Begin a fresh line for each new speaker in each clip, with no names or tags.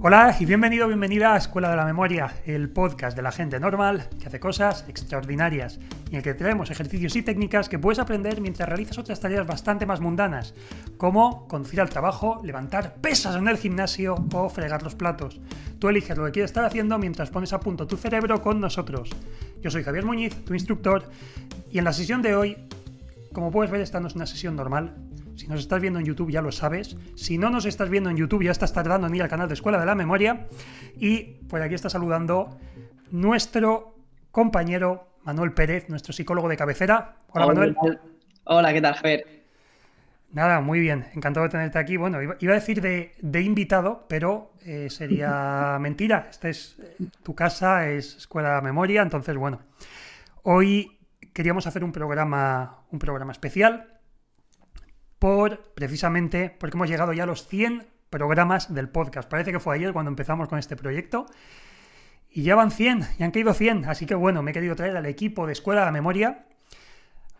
Hola y bienvenido, bienvenida a Escuela de la Memoria, el podcast de la gente normal que hace cosas extraordinarias y en el que traemos ejercicios y técnicas que puedes aprender mientras realizas otras tareas bastante más mundanas, como conducir al trabajo, levantar pesas en el gimnasio o fregar los platos. Tú eliges lo que quieres estar haciendo mientras pones a punto tu cerebro con nosotros. Yo soy Javier Muñiz, tu instructor, y en la sesión de hoy, como puedes ver, estamos en una sesión normal, si nos estás viendo en YouTube ya lo sabes. Si no nos estás viendo en YouTube ya estás tardando en ir al canal de Escuela de la Memoria. Y por aquí está saludando nuestro compañero Manuel Pérez, nuestro psicólogo de cabecera. Hola, Manuel.
Hola, ¿qué tal, Fer?
Nada, muy bien, encantado de tenerte aquí. Bueno, iba a decir de, invitado, pero eh, sería mentira. Esta es eh, tu casa, es Escuela de la Memoria, entonces bueno. Hoy queríamos hacer un programa, un programa especial por precisamente porque hemos llegado ya a los 100 programas del podcast. Parece que fue ayer cuando empezamos con este proyecto. Y ya van 100, ya han caído 100. Así que bueno, me he querido traer al equipo de Escuela de la Memoria.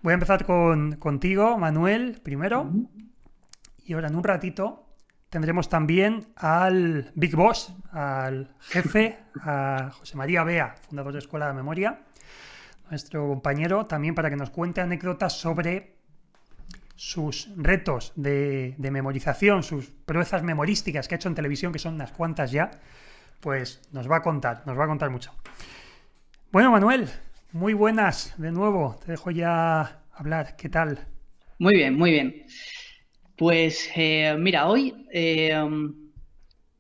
Voy a empezar con, contigo, Manuel, primero. Y ahora en un ratito tendremos también al Big Boss, al jefe, a José María Bea, fundador de Escuela de la Memoria, nuestro compañero, también para que nos cuente anécdotas sobre sus retos de, memorización, sus proezas memorísticas que ha hecho en televisión, que son unas cuantas ya, pues nos va a contar, nos va a contar mucho. Bueno, Manuel, muy buenas de nuevo, te dejo ya hablar, ¿qué tal?
Muy bien, muy bien. Pues eh, mira, hoy eh,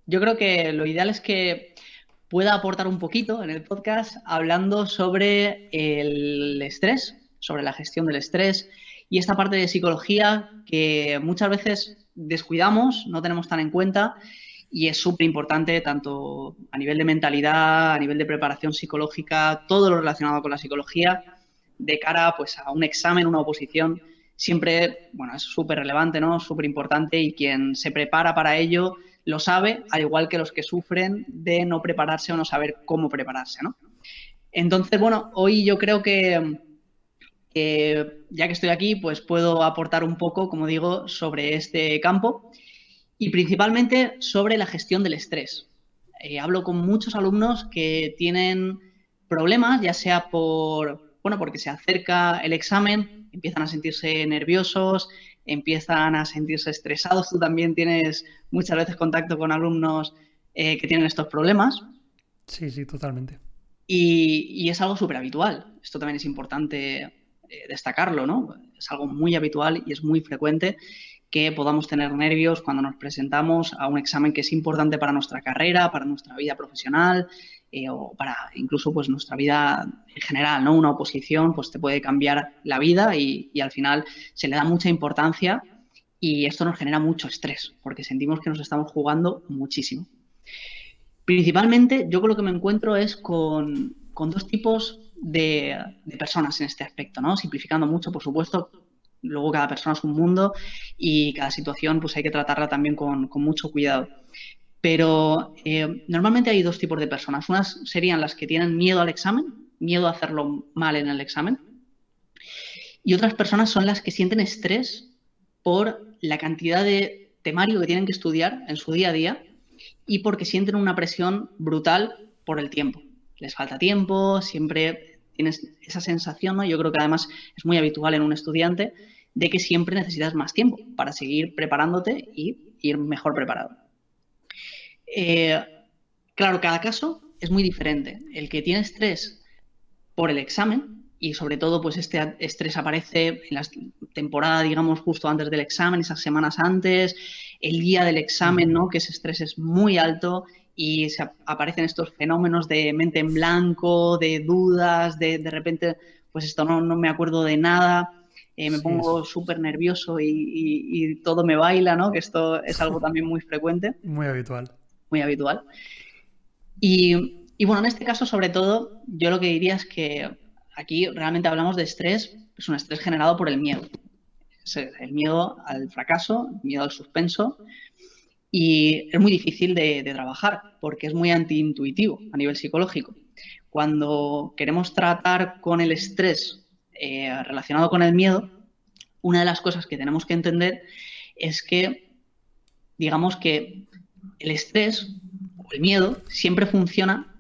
yo creo que lo ideal es que pueda aportar un poquito en el podcast hablando sobre el estrés, sobre la gestión del estrés, y esta parte de psicología que muchas veces descuidamos, no tenemos tan en cuenta y es súper importante tanto a nivel de mentalidad, a nivel de preparación psicológica, todo lo relacionado con la psicología de cara pues a un examen, una oposición, siempre, bueno, es súper relevante, ¿no? Súper importante y quien se prepara para ello lo sabe, al igual que los que sufren de no prepararse o no saber cómo prepararse, ¿no? Entonces, bueno, hoy yo creo que ya que estoy aquí, pues puedo aportar un poco, como digo, sobre este campo y principalmente sobre la gestión del estrés. Eh, hablo con muchos alumnos que tienen problemas, ya sea por, bueno, porque se acerca el examen, empiezan a sentirse nerviosos, empiezan a sentirse estresados. Tú también tienes muchas veces contacto con alumnos eh, que tienen estos problemas.
Sí, sí, totalmente.
Y, y es algo súper habitual. Esto también es importante eh, destacarlo, ¿no? Es algo muy habitual y es muy frecuente que podamos tener nervios cuando nos presentamos a un examen que es importante para nuestra carrera, para nuestra vida profesional eh, o para incluso pues nuestra vida en general, ¿no? Una oposición pues te puede cambiar la vida y, al final se le da mucha importancia y esto nos genera mucho estrés porque sentimos que nos estamos jugando muchísimo. Principalmente yo con lo que me encuentro es con, con dos tipos de, personas en este aspecto, ¿no? Simplificando mucho, por supuesto. Luego cada persona es un mundo y cada situación pues hay que tratarla también con, mucho cuidado. Pero eh, normalmente hay dos tipos de personas. Unas serían las que tienen miedo al examen, miedo a hacerlo mal en el examen. Y otras personas son las que sienten estrés por la cantidad de temario que tienen que estudiar en su día a día y porque sienten una presión brutal por el tiempo. Les falta tiempo, siempre tienes esa sensación, ¿no? Yo creo que además es muy habitual en un estudiante de que siempre necesitas más tiempo para seguir preparándote y ir mejor preparado. Eh, claro, cada caso es muy diferente. El que tiene estrés por el examen, y sobre todo, pues este estrés aparece en la temporada, digamos, justo antes del examen, esas semanas antes, el día del examen, ¿no? Que ese estrés es muy alto, y aparecen estos fenómenos de mente en blanco, de dudas, de, de repente, pues esto no, me acuerdo de nada, eh, me pongo súper nervioso y, todo me baila, ¿no? Que esto es algo también muy frecuente.
Muy habitual.
Muy habitual. Y, bueno, en este caso, sobre todo, yo lo que diría es que aquí realmente hablamos de estrés, es un estrés generado por el miedo. el miedo al fracaso, el miedo al suspenso, y es muy difícil de, trabajar porque es muy antiintuitivo a nivel psicológico. Cuando queremos tratar con el estrés eh, relacionado con el miedo, una de las cosas que tenemos que entender es que, digamos que el estrés o el miedo siempre funciona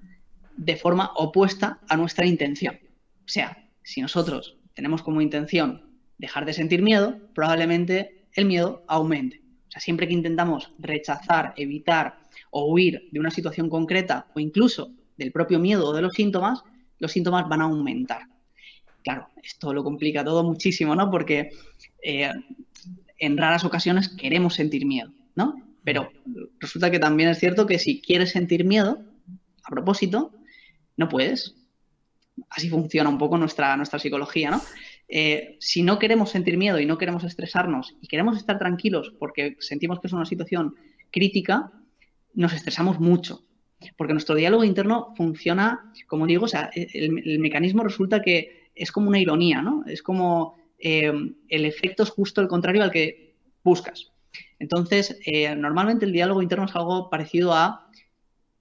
de forma opuesta a nuestra intención. O sea, si nosotros tenemos como intención dejar de sentir miedo, probablemente el miedo aumente. O sea, siempre que intentamos rechazar, evitar o huir de una situación concreta o incluso del propio miedo o de los síntomas, los síntomas van a aumentar. Claro, esto lo complica todo muchísimo, ¿no? Porque eh, en raras ocasiones queremos sentir miedo, ¿no? Pero resulta que también es cierto que si quieres sentir miedo, a propósito, no puedes. Así funciona un poco nuestra, nuestra psicología, ¿no? Eh, si no queremos sentir miedo y no queremos estresarnos y queremos estar tranquilos porque sentimos que es una situación crítica, nos estresamos mucho. Porque nuestro diálogo interno funciona, como digo, o sea, e-, el, mecanismo resulta que es como una ironía, ¿no? Es como eh, el efecto es justo el contrario al que buscas. Entonces, eh, normalmente el diálogo interno es algo parecido a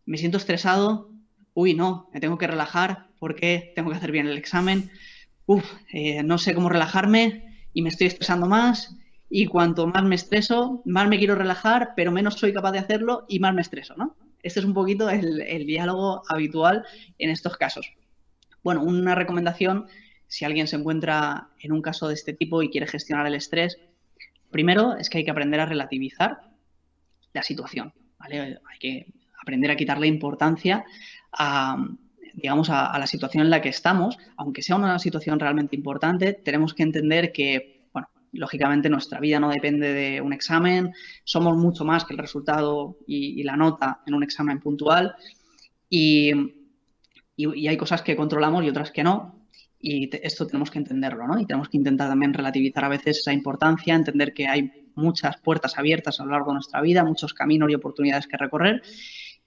me siento estresado, uy, no, me tengo que relajar porque tengo que hacer bien el examen, uff, eh, no sé cómo relajarme y me estoy estresando más y cuanto más me estreso, más me quiero relajar, pero menos soy capaz de hacerlo y más me estreso, ¿no? Este es un poquito el, el diálogo habitual en estos casos. Bueno, una recomendación, si alguien se encuentra en un caso de este tipo y quiere gestionar el estrés, primero es que hay que aprender a relativizar la situación, ¿vale? Hay que aprender a quitarle importancia a, digamos, a, la situación en la que estamos, aunque sea una situación realmente importante, tenemos que entender que, bueno, lógicamente nuestra vida no depende de un examen, somos mucho más que el resultado y, la nota en un examen puntual y, y, hay cosas que controlamos y otras que no. Y esto tenemos que entenderlo, ¿no? Y tenemos que intentar también relativizar a veces esa importancia, entender que hay muchas puertas abiertas a lo largo de nuestra vida, muchos caminos y oportunidades que recorrer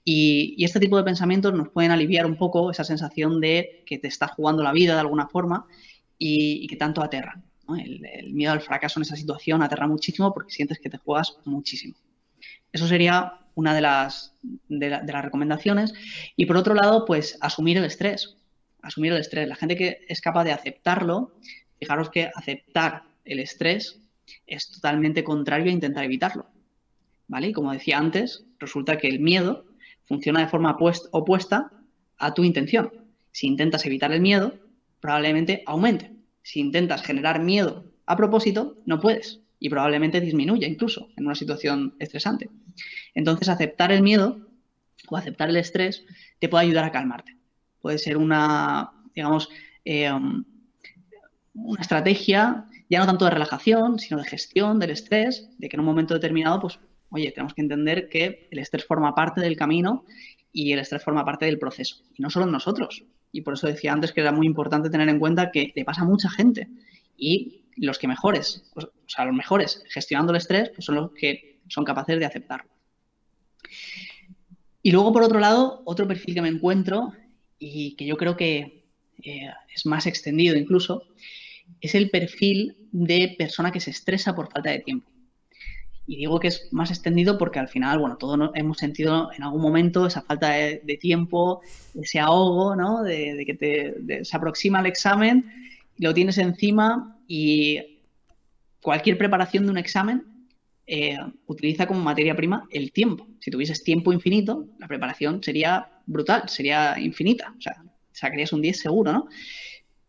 y, este tipo de pensamientos nos pueden aliviar un poco esa sensación de que te estás jugando la vida de alguna forma y, que tanto aterra El, miedo al fracaso en esa situación aterra muchísimo porque sientes que te juegas muchísimo. Eso sería una de las, de, las recomendaciones. Y por otro lado, pues asumir el estrés. Asumir el estrés. La gente que es capaz de aceptarlo, fijaros que aceptar el estrés es totalmente contrario a intentar evitarlo. ¿Vale? Y como decía antes, resulta que el miedo funciona de forma opuesta a tu intención. Si intentas evitar el miedo, probablemente aumente. Si intentas generar miedo a propósito, no puedes y probablemente disminuya incluso en una situación estresante. Entonces, aceptar el miedo o aceptar el estrés te puede ayudar a calmarte. Puede ser una, digamos, eh, una estrategia ya no tanto de relajación, sino de gestión del estrés, de que en un momento determinado pues, Oye, tenemos que entender que el estrés forma parte del camino y el estrés forma parte del proceso, y no solo en nosotros. Y por eso decía antes que era muy importante tener en cuenta que le pasa a mucha gente. Y los que mejores, pues, o sea, los mejores gestionando el estrés, pues son los que son capaces de aceptarlo. Y luego, por otro lado, otro perfil que me encuentro y que yo creo que eh, es más extendido incluso, es el perfil de persona que se estresa por falta de tiempo. Y digo que es más extendido porque al final, bueno, todos hemos sentido en algún momento esa falta de, tiempo, ese ahogo, ¿no? De, que te, se aproxima el examen, lo tienes encima y cualquier preparación de un examen eh, utiliza como materia prima el tiempo. Si tuvieses tiempo infinito, la preparación sería brutal, sería infinita. O sea, sacarías un 10 seguro, ¿no?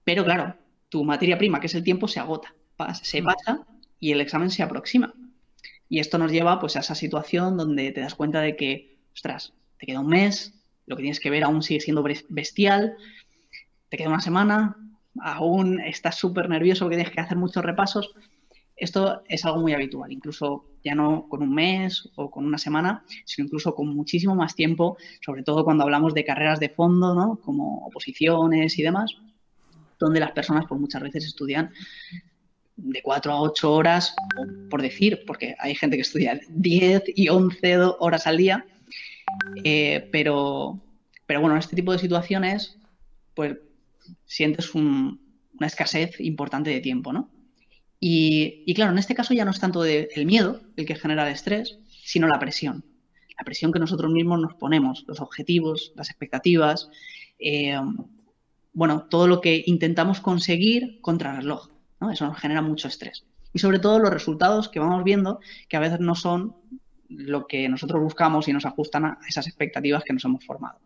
Pero claro, tu materia prima, que es el tiempo, se agota, se mm. pasa y el examen se aproxima. Y esto nos lleva pues a esa situación donde te das cuenta de que, ostras, te queda un mes, lo que tienes que ver aún sigue siendo bestial, te queda una semana, aún estás súper nervioso porque tienes que hacer muchos repasos. Esto es algo muy habitual, incluso ya no con un mes o con una semana, sino incluso con muchísimo más tiempo, sobre todo cuando hablamos de carreras de fondo, ¿no? como oposiciones y demás, donde las personas por pues, muchas veces estudian de 4 a 8 horas, por decir, porque hay gente que estudia 10 y 11 horas al día, eh, pero, pero bueno, en este tipo de situaciones, pues sientes una escasez importante de tiempo, ¿no? Y, claro, en este caso ya no es tanto el miedo el que genera el estrés, sino la presión. La presión que nosotros mismos nos ponemos, los objetivos, las expectativas, eh, bueno, todo lo que intentamos conseguir contra el reloj. Eso nos genera mucho estrés. Y sobre todo los resultados que vamos viendo, que a veces no son lo que nosotros buscamos y nos ajustan a esas expectativas que nos hemos formado.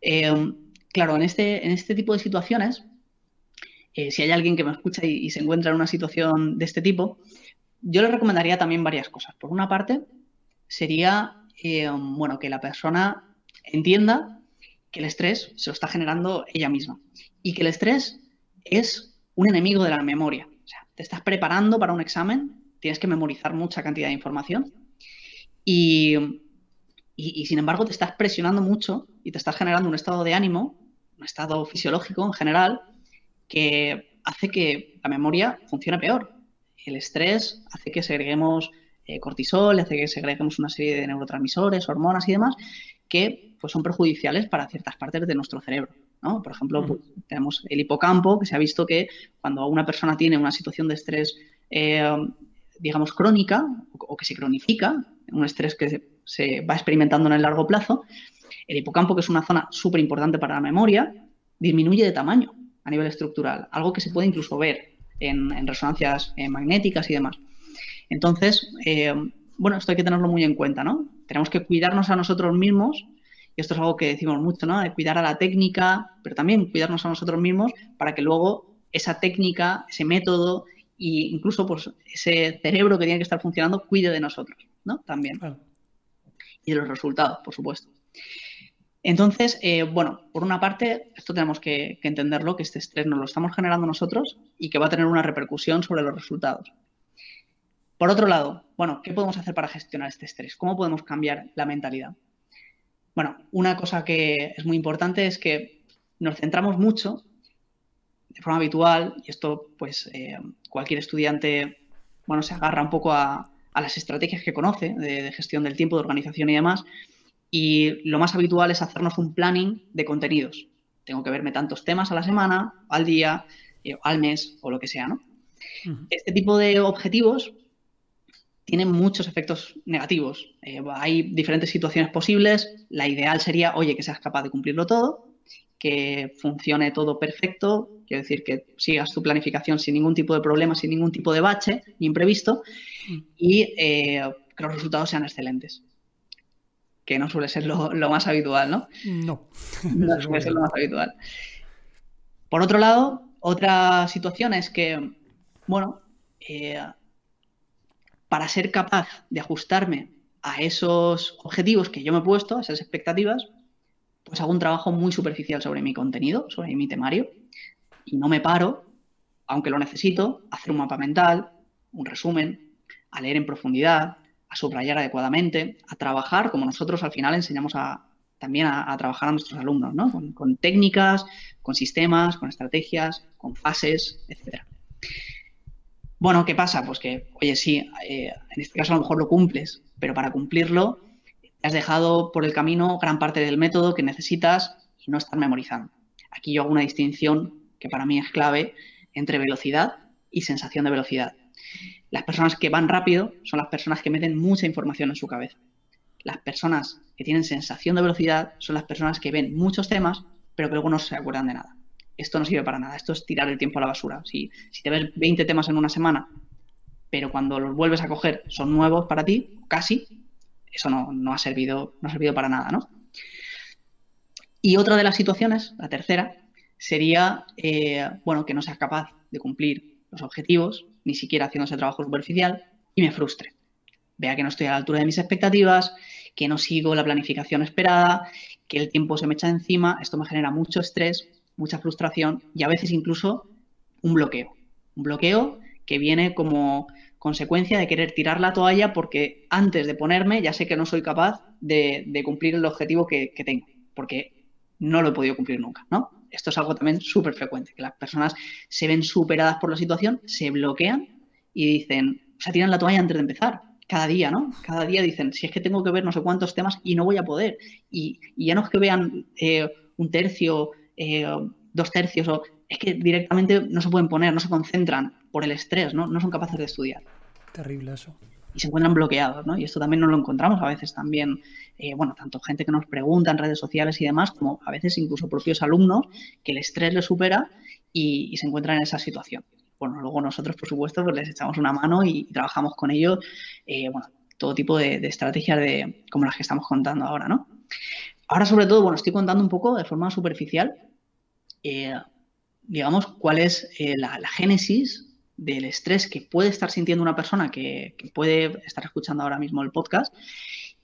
Em, claro, en este, en este tipo de situaciones, eh, si hay alguien que me escucha y, se encuentra en una situación de este tipo, yo le recomendaría también varias cosas. Por una parte, sería em, bueno, que la persona entienda que el estrés se lo está generando ella misma y que el estrés es un enemigo de la memoria. O sea, te estás preparando para un examen, tienes que memorizar mucha cantidad de información y, sin embargo te estás presionando mucho y te estás generando un estado de ánimo, un estado fisiológico en general, que hace que la memoria funcione peor. El estrés hace que segreguemos eh, cortisol, hace que segreguemos una serie de neurotransmisores, hormonas y demás, que pues, son perjudiciales para ciertas partes de nuestro cerebro. Por ejemplo, mm. pues, tenemos el hipocampo, que se ha visto que cuando una persona tiene una situación de estrés, eh, digamos, crónica o, que se cronifica, un estrés que se, va experimentando en el largo plazo, el hipocampo, que es una zona súper importante para la memoria, disminuye de tamaño a nivel estructural, algo que se puede incluso ver en, resonancias eh, magnéticas y demás. Entonces, eh, bueno, esto hay que tenerlo muy en cuenta, ¿no? Tenemos que cuidarnos a nosotros mismos y esto es algo que decimos mucho, ¿no? De cuidar a la técnica, pero también cuidarnos a nosotros mismos para que luego esa técnica, ese método e incluso pues, ese cerebro que tiene que estar funcionando cuide de nosotros, ¿no? También. Y de los resultados, por supuesto. Entonces, eh, bueno, por una parte, esto tenemos que, que entenderlo, que este estrés nos lo estamos generando nosotros y que va a tener una repercusión sobre los resultados. Por otro lado, bueno, ¿qué podemos hacer para gestionar este estrés? ¿Cómo podemos cambiar la mentalidad? Bueno, una cosa que es muy importante es que nos centramos mucho, de forma habitual, y esto pues eh, cualquier estudiante, bueno, se agarra un poco a, las estrategias que conoce de, gestión del tiempo, de organización y demás, y lo más habitual es hacernos un planning de contenidos. Tengo que verme tantos temas a la semana, al día, eh, al mes o lo que sea, ¿no? Este tipo de objetivos tiene muchos efectos negativos. Eh, hay diferentes situaciones posibles. La ideal sería, oye, que seas capaz de cumplirlo todo, que funcione todo perfecto, quiero decir, que sigas tu planificación sin ningún tipo de problema, sin ningún tipo de bache ni imprevisto, mm. y eh, que los resultados sean excelentes. Que no suele ser lo, más habitual, ¿no? No. No suele ser lo más habitual. Por otro lado, otra situación es que, bueno, eh, para ser capaz de ajustarme a esos objetivos que yo me he puesto, a esas expectativas, pues hago un trabajo muy superficial sobre mi contenido, sobre mi temario, y no me paro, aunque lo necesito, a hacer un mapa mental, un resumen, a leer en profundidad, a subrayar adecuadamente, a trabajar, como nosotros al final enseñamos también a, trabajar a nuestros alumnos, ¿no? Con, técnicas, con sistemas, con estrategias, con fases, etcétera. Bueno, ¿qué pasa? Pues que, oye, sí, eh, en este caso a lo mejor lo cumples, pero para cumplirlo has dejado por el camino gran parte del método que necesitas y no estás memorizando. Aquí yo hago una distinción que para mí es clave entre velocidad y sensación de velocidad. Las personas que van rápido son las personas que meten mucha información en su cabeza. Las personas que tienen sensación de velocidad son las personas que ven muchos temas, pero que luego no se acuerdan de nada esto no sirve para nada, esto es tirar el tiempo a la basura. Si, te ves 20 temas en una semana, pero cuando los vuelves a coger son nuevos para ti, casi, eso no, ha, servido, no ha servido para nada, ¿no? Y otra de las situaciones, la tercera, sería, eh, bueno, que no seas capaz de cumplir los objetivos, ni siquiera haciéndose trabajo superficial, y me frustre. Vea que no estoy a la altura de mis expectativas, que no sigo la planificación esperada, que el tiempo se me echa encima, esto me genera mucho estrés mucha frustración y a veces incluso un bloqueo. Un bloqueo que viene como consecuencia de querer tirar la toalla porque antes de ponerme ya sé que no soy capaz de, cumplir el objetivo que, tengo, porque no lo he podido cumplir nunca, ¿no? Esto es algo también súper frecuente, que las personas se ven superadas por la situación, se bloquean y dicen, o sea, tiran la toalla antes de empezar, cada día, ¿no? Cada día dicen, si es que tengo que ver no sé cuántos temas y no voy a poder, y, ya no es que vean eh, un tercio eh, dos tercios, o es que directamente no se pueden poner, no se concentran por el estrés, ¿no? No son capaces de estudiar. Terrible eso. Y se encuentran bloqueados, ¿no? Y esto también nos lo encontramos a veces también, eh, bueno, tanto gente que nos pregunta en redes sociales y demás, como a veces incluso propios alumnos, que el estrés les supera y, se encuentran en esa situación. Bueno, luego nosotros, por supuesto, pues les echamos una mano y, trabajamos con ellos, eh, bueno, todo tipo de, estrategias de, como las que estamos contando ahora, ¿no? Ahora, sobre todo, bueno, estoy contando un poco de forma superficial, eh, digamos, cuál es eh, la, génesis del estrés que puede estar sintiendo una persona que, puede estar escuchando ahora mismo el podcast.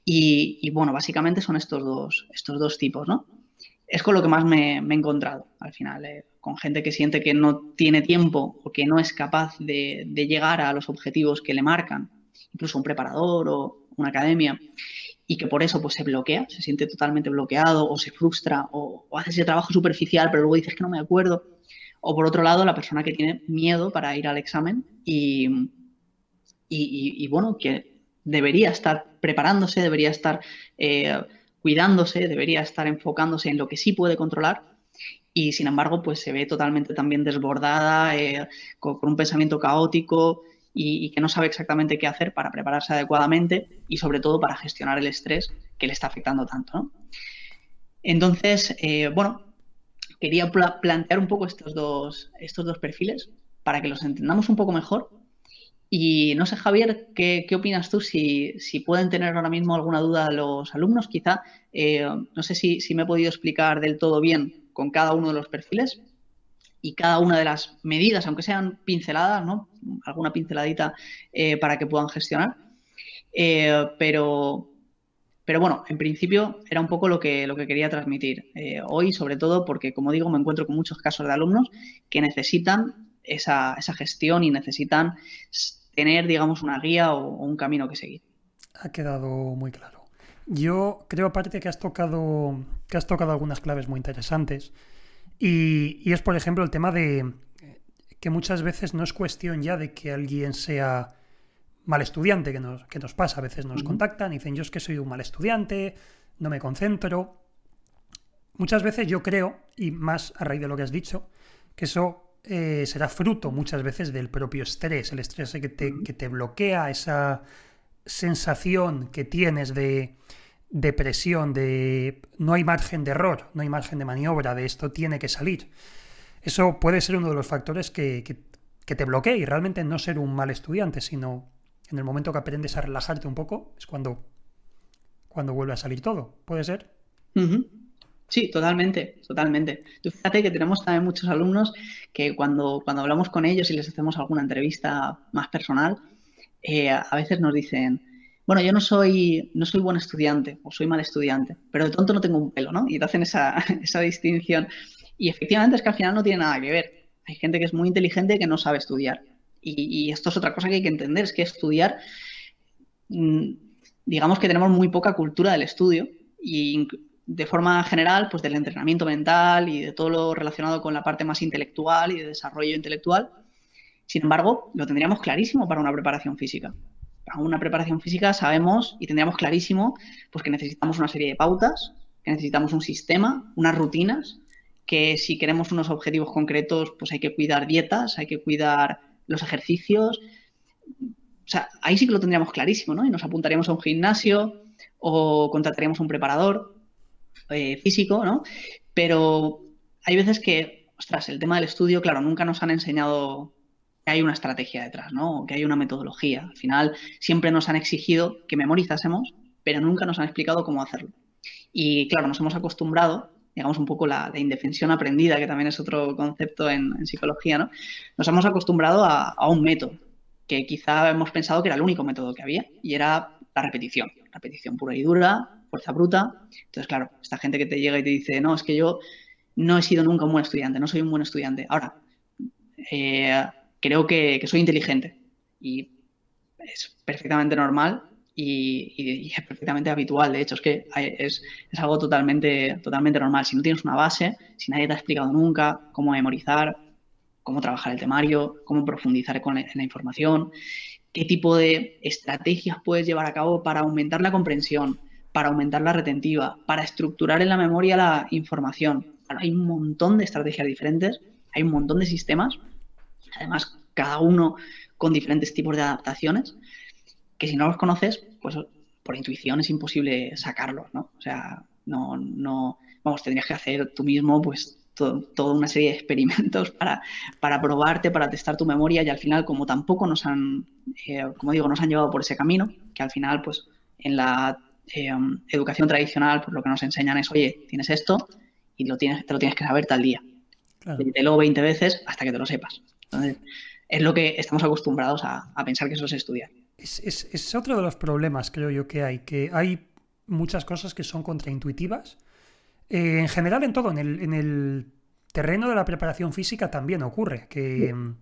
Y, bueno, básicamente son estos dos, estos dos tipos, ¿no? Es con lo que más me, he encontrado al final, eh, con gente que siente que no tiene tiempo o que no es capaz de, de llegar a los objetivos que le marcan, incluso un preparador o una academia y que por eso pues, se bloquea, se siente totalmente bloqueado o se frustra o, hace ese trabajo superficial, pero luego dices que no me acuerdo. O por otro lado, la persona que tiene miedo para ir al examen y, bueno, que debería estar preparándose, debería estar eh, cuidándose, debería estar enfocándose en lo que sí puede controlar y sin embargo pues se ve totalmente también desbordada, eh, con, un pensamiento caótico y, que no sabe exactamente qué hacer para prepararse adecuadamente y sobre todo para gestionar el estrés que le está afectando tanto. Entonces, eh, bueno, quería plantear un poco estos dos, estos dos perfiles para que los entendamos un poco mejor. Y no sé, Javier, ¿qué, qué opinas tú? Si, si, pueden tener ahora mismo alguna duda los alumnos, quizá, eh, no sé si, si me he podido explicar del todo bien con cada uno de los perfiles, y cada una de las medidas, aunque sean pinceladas, ¿no? alguna pinceladita eh, para que puedan gestionar. Eh, pero, pero bueno, en principio era un poco lo que, lo que quería transmitir eh, hoy, sobre todo porque, como digo, me encuentro con muchos casos de alumnos que necesitan esa, gestión y necesitan tener, digamos, una guía o, un camino que seguir.
Ha quedado muy claro. Yo creo aparte que has tocado que has tocado algunas claves muy interesantes. Y, es, por ejemplo, el tema de eh, que muchas veces no es cuestión ya de que alguien sea mal estudiante, que nos, nos pasa, a veces nos contactan y dicen, yo es que soy un mal estudiante, no me concentro. Muchas veces yo creo, y más a raíz de lo que has dicho, que eso eh, será fruto muchas veces del propio estrés, el estrés que te bloquea, esa sensación que tienes de, depresión, de no hay margen de error, no hay margen de maniobra, de esto tiene que salir. Eso puede ser uno de los factores que, te bloquee y realmente no ser un mal estudiante, sino en el momento que aprendes a relajarte un poco es cuando, cuando vuelve a salir todo. ¿Puede ser?
Sí, totalmente, totalmente. Tú fíjate que tenemos también muchos alumnos que cuando, cuando hablamos con ellos y les hacemos alguna entrevista más personal, eh, a veces nos dicen, bueno, yo no soy, no soy buen estudiante o soy mal estudiante, pero de tonto no tengo un pelo, ¿no? Y te hacen esa, distinción. Y efectivamente es que al final no tiene nada que ver. Hay gente que es muy inteligente que no sabe estudiar. Y, y esto es otra cosa que hay que entender, es que estudiar, mm, digamos que tenemos muy poca cultura del estudio y de forma general, pues del entrenamiento mental y de todo lo relacionado con la parte más intelectual y de desarrollo intelectual. Sin embargo, lo tendríamos clarísimo para una preparación física a una preparación física sabemos y tendríamos clarísimo pues, que necesitamos una serie de pautas, que necesitamos un sistema, unas rutinas, que si queremos unos objetivos concretos, pues hay que cuidar dietas, hay que cuidar los ejercicios. O sea, ahí sí que lo tendríamos clarísimo, ¿no? Y nos apuntaríamos a un gimnasio o contrataríamos un preparador eh, físico, ¿no? Pero hay veces que, ostras, el tema del estudio, claro, nunca nos han enseñado que hay una estrategia detrás, ¿no? que hay una metodología. Al final siempre nos han exigido que memorizásemos, pero nunca nos han explicado cómo hacerlo. Y claro, nos hemos acostumbrado, digamos un poco la, indefensión aprendida, que también es otro concepto en, psicología, ¿no? Nos hemos acostumbrado a, un método, que quizá hemos pensado que era el único método que había, y era la repetición, repetición pura y dura, fuerza bruta. Entonces, claro, esta gente que te llega y te dice, no, es que yo no he sido nunca un buen estudiante, no soy un buen estudiante. Ahora, eh, creo que, soy inteligente y es perfectamente normal y, es perfectamente habitual. De hecho, es que es, algo totalmente, totalmente normal. Si no tienes una base, si nadie te ha explicado nunca cómo memorizar, cómo trabajar el temario, cómo profundizar con la, en la información, qué tipo de estrategias puedes llevar a cabo para aumentar la comprensión, para aumentar la retentiva, para estructurar en la memoria la información. hay un montón de estrategias diferentes, hay un montón de sistemas Además, cada uno con diferentes tipos de adaptaciones, que si no los conoces, pues por intuición es imposible sacarlos, ¿no? O sea, no, no, vamos, tendrías que hacer tú mismo, pues, toda una serie de experimentos para, para probarte, para testar tu memoria y al final, como tampoco nos han, eh, como digo, nos han llevado por ese camino, que al final, pues, en la eh, educación tradicional, pues lo que nos enseñan es, oye, tienes esto y lo tienes, te lo tienes que saber tal día. Claro. Te lo 20 veces hasta que te lo sepas es lo que estamos acostumbrados a, pensar que eso se estudia.
Es, otro de los problemas, creo yo, que hay, que hay muchas cosas que son contraintuitivas. Eh, en general, en todo, en el, terreno de la preparación física también ocurre que mm,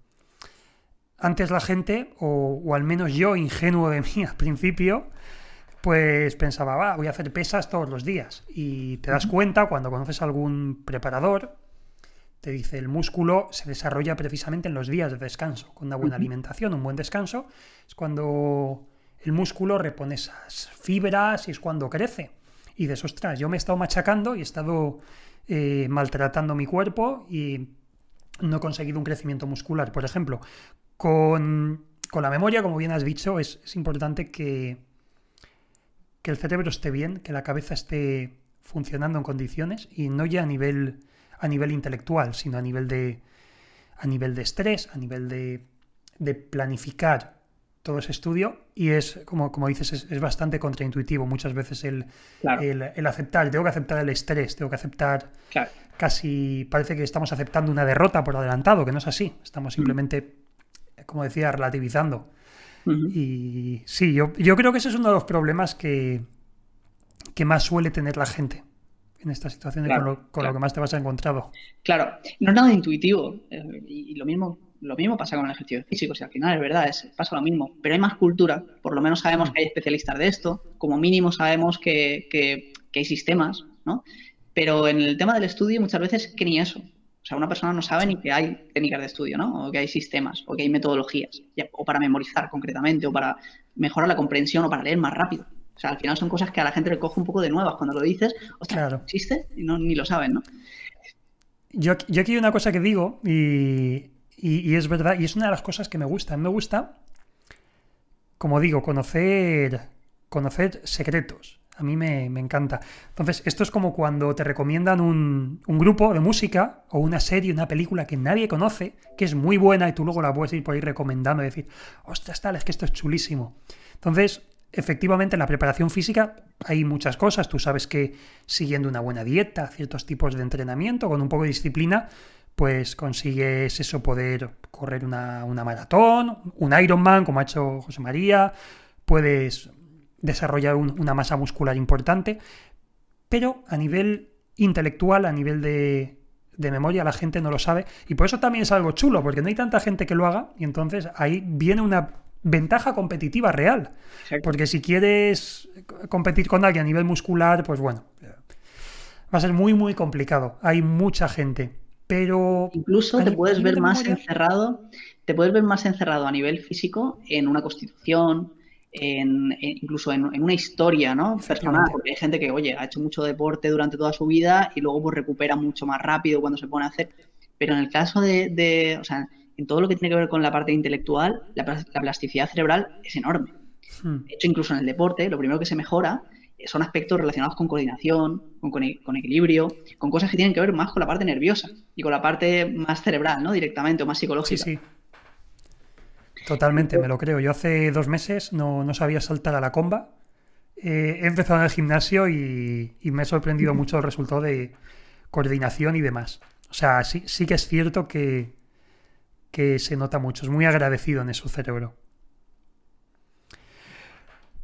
antes la gente, o, al menos yo, ingenuo de mí al principio, pues pensaba, va, voy a hacer pesas todos los días. Y te das cuenta cuando conoces algún preparador te dice, el músculo se desarrolla precisamente en los días de descanso. Con una buena alimentación, un buen descanso, es cuando el músculo repone esas fibras y es cuando crece. Y dices, ostras, yo me he estado machacando y he estado eh, maltratando mi cuerpo y no he conseguido un crecimiento muscular. Por ejemplo, con, con la memoria, como bien has dicho, es, importante que, que el cerebro esté bien, que la cabeza esté funcionando en condiciones y no ya a nivel a nivel intelectual, sino a nivel de, a nivel de estrés, a nivel de, de planificar todo ese estudio y es, como, como dices, es, bastante contraintuitivo muchas veces el, aceptar, tengo que aceptar el estrés, tengo que aceptar casi, parece que estamos aceptando una derrota por adelantado, que no es así, estamos mm. simplemente, como decía, relativizando. Y sí, yo, yo creo que ese es uno de los problemas que, que más suele tener la gente
en esta situación con, lo, que más te vas a encontrar Claro, no es nada intuitivo. Eh, y lo mismo, lo mismo pasa con el ejercicio físico. Si al final es verdad, es, pasa lo mismo. Pero hay más cultura. Por lo menos sabemos mm. que hay especialistas de esto. Como mínimo sabemos que, hay sistemas, ¿no? Pero en el tema del estudio muchas veces que ni eso. O sea, una persona no sabe ni que hay técnicas de estudio, ¿no? O que hay sistemas, o que hay metodologías, o para memorizar concretamente, o para mejorar la comprensión, o para leer más rápido. O sea, al final son cosas que a la gente le coge un poco de nuevas cuando lo dices, ostras, no existe y no, ni lo saben, ¿no? Yo, aquí hay una cosa que digo y,
es verdad, y es una de las cosas que me gusta. Me gusta, como digo, conocer, conocer secretos. A mí me, encanta. Entonces, esto es como cuando te recomiendan un, un, grupo de música o una serie, una película que nadie conoce, que es muy buena y tú luego la puedes ir por ahí recomendando y decir, ostras, tal, es que esto es chulísimo. Entonces, Efectivamente, en la preparación física hay muchas cosas. Tú sabes que siguiendo una buena dieta, ciertos tipos de entrenamiento, con un poco de disciplina, pues consigues eso, poder correr una, maratón, un Ironman, como ha hecho José María, puedes desarrollar una masa muscular importante, pero a nivel intelectual, a nivel de, de memoria, la gente no lo sabe. Y por eso también es algo chulo, porque no hay tanta gente que lo haga, y entonces ahí viene una ventaja competitiva real. Porque si quieres competir con alguien a nivel muscular, pues bueno, va a ser muy, muy complicado. Hay mucha gente.
Pero. Incluso te puedes ver más encerrado. Te puedes ver más encerrado a nivel físico en una constitución, en, incluso en, una historia ¿no? personal, porque hay gente que, oye, ha hecho mucho deporte durante toda su vida y luego pues, recupera mucho más rápido cuando se pone a hacer. Pero en el caso de, de o sea, en todo lo que tiene que ver con la parte intelectual, la, plasticidad cerebral es enorme. Hmm. De hecho, incluso en el deporte, lo primero que se mejora eh, son aspectos relacionados con coordinación, e, con, equilibrio, con cosas que tienen que ver más con la parte nerviosa y con la parte más cerebral, ¿no? Directamente o más psicológica. Sí, sí.
Totalmente, me lo creo. Yo hace dos meses no, sabía saltar a la comba. Eh, he empezado en el gimnasio y, me ha sorprendido mucho el resultado de coordinación y demás. O sea, sí, sí que es cierto que, que se nota mucho, es muy agradecido en su cerebro.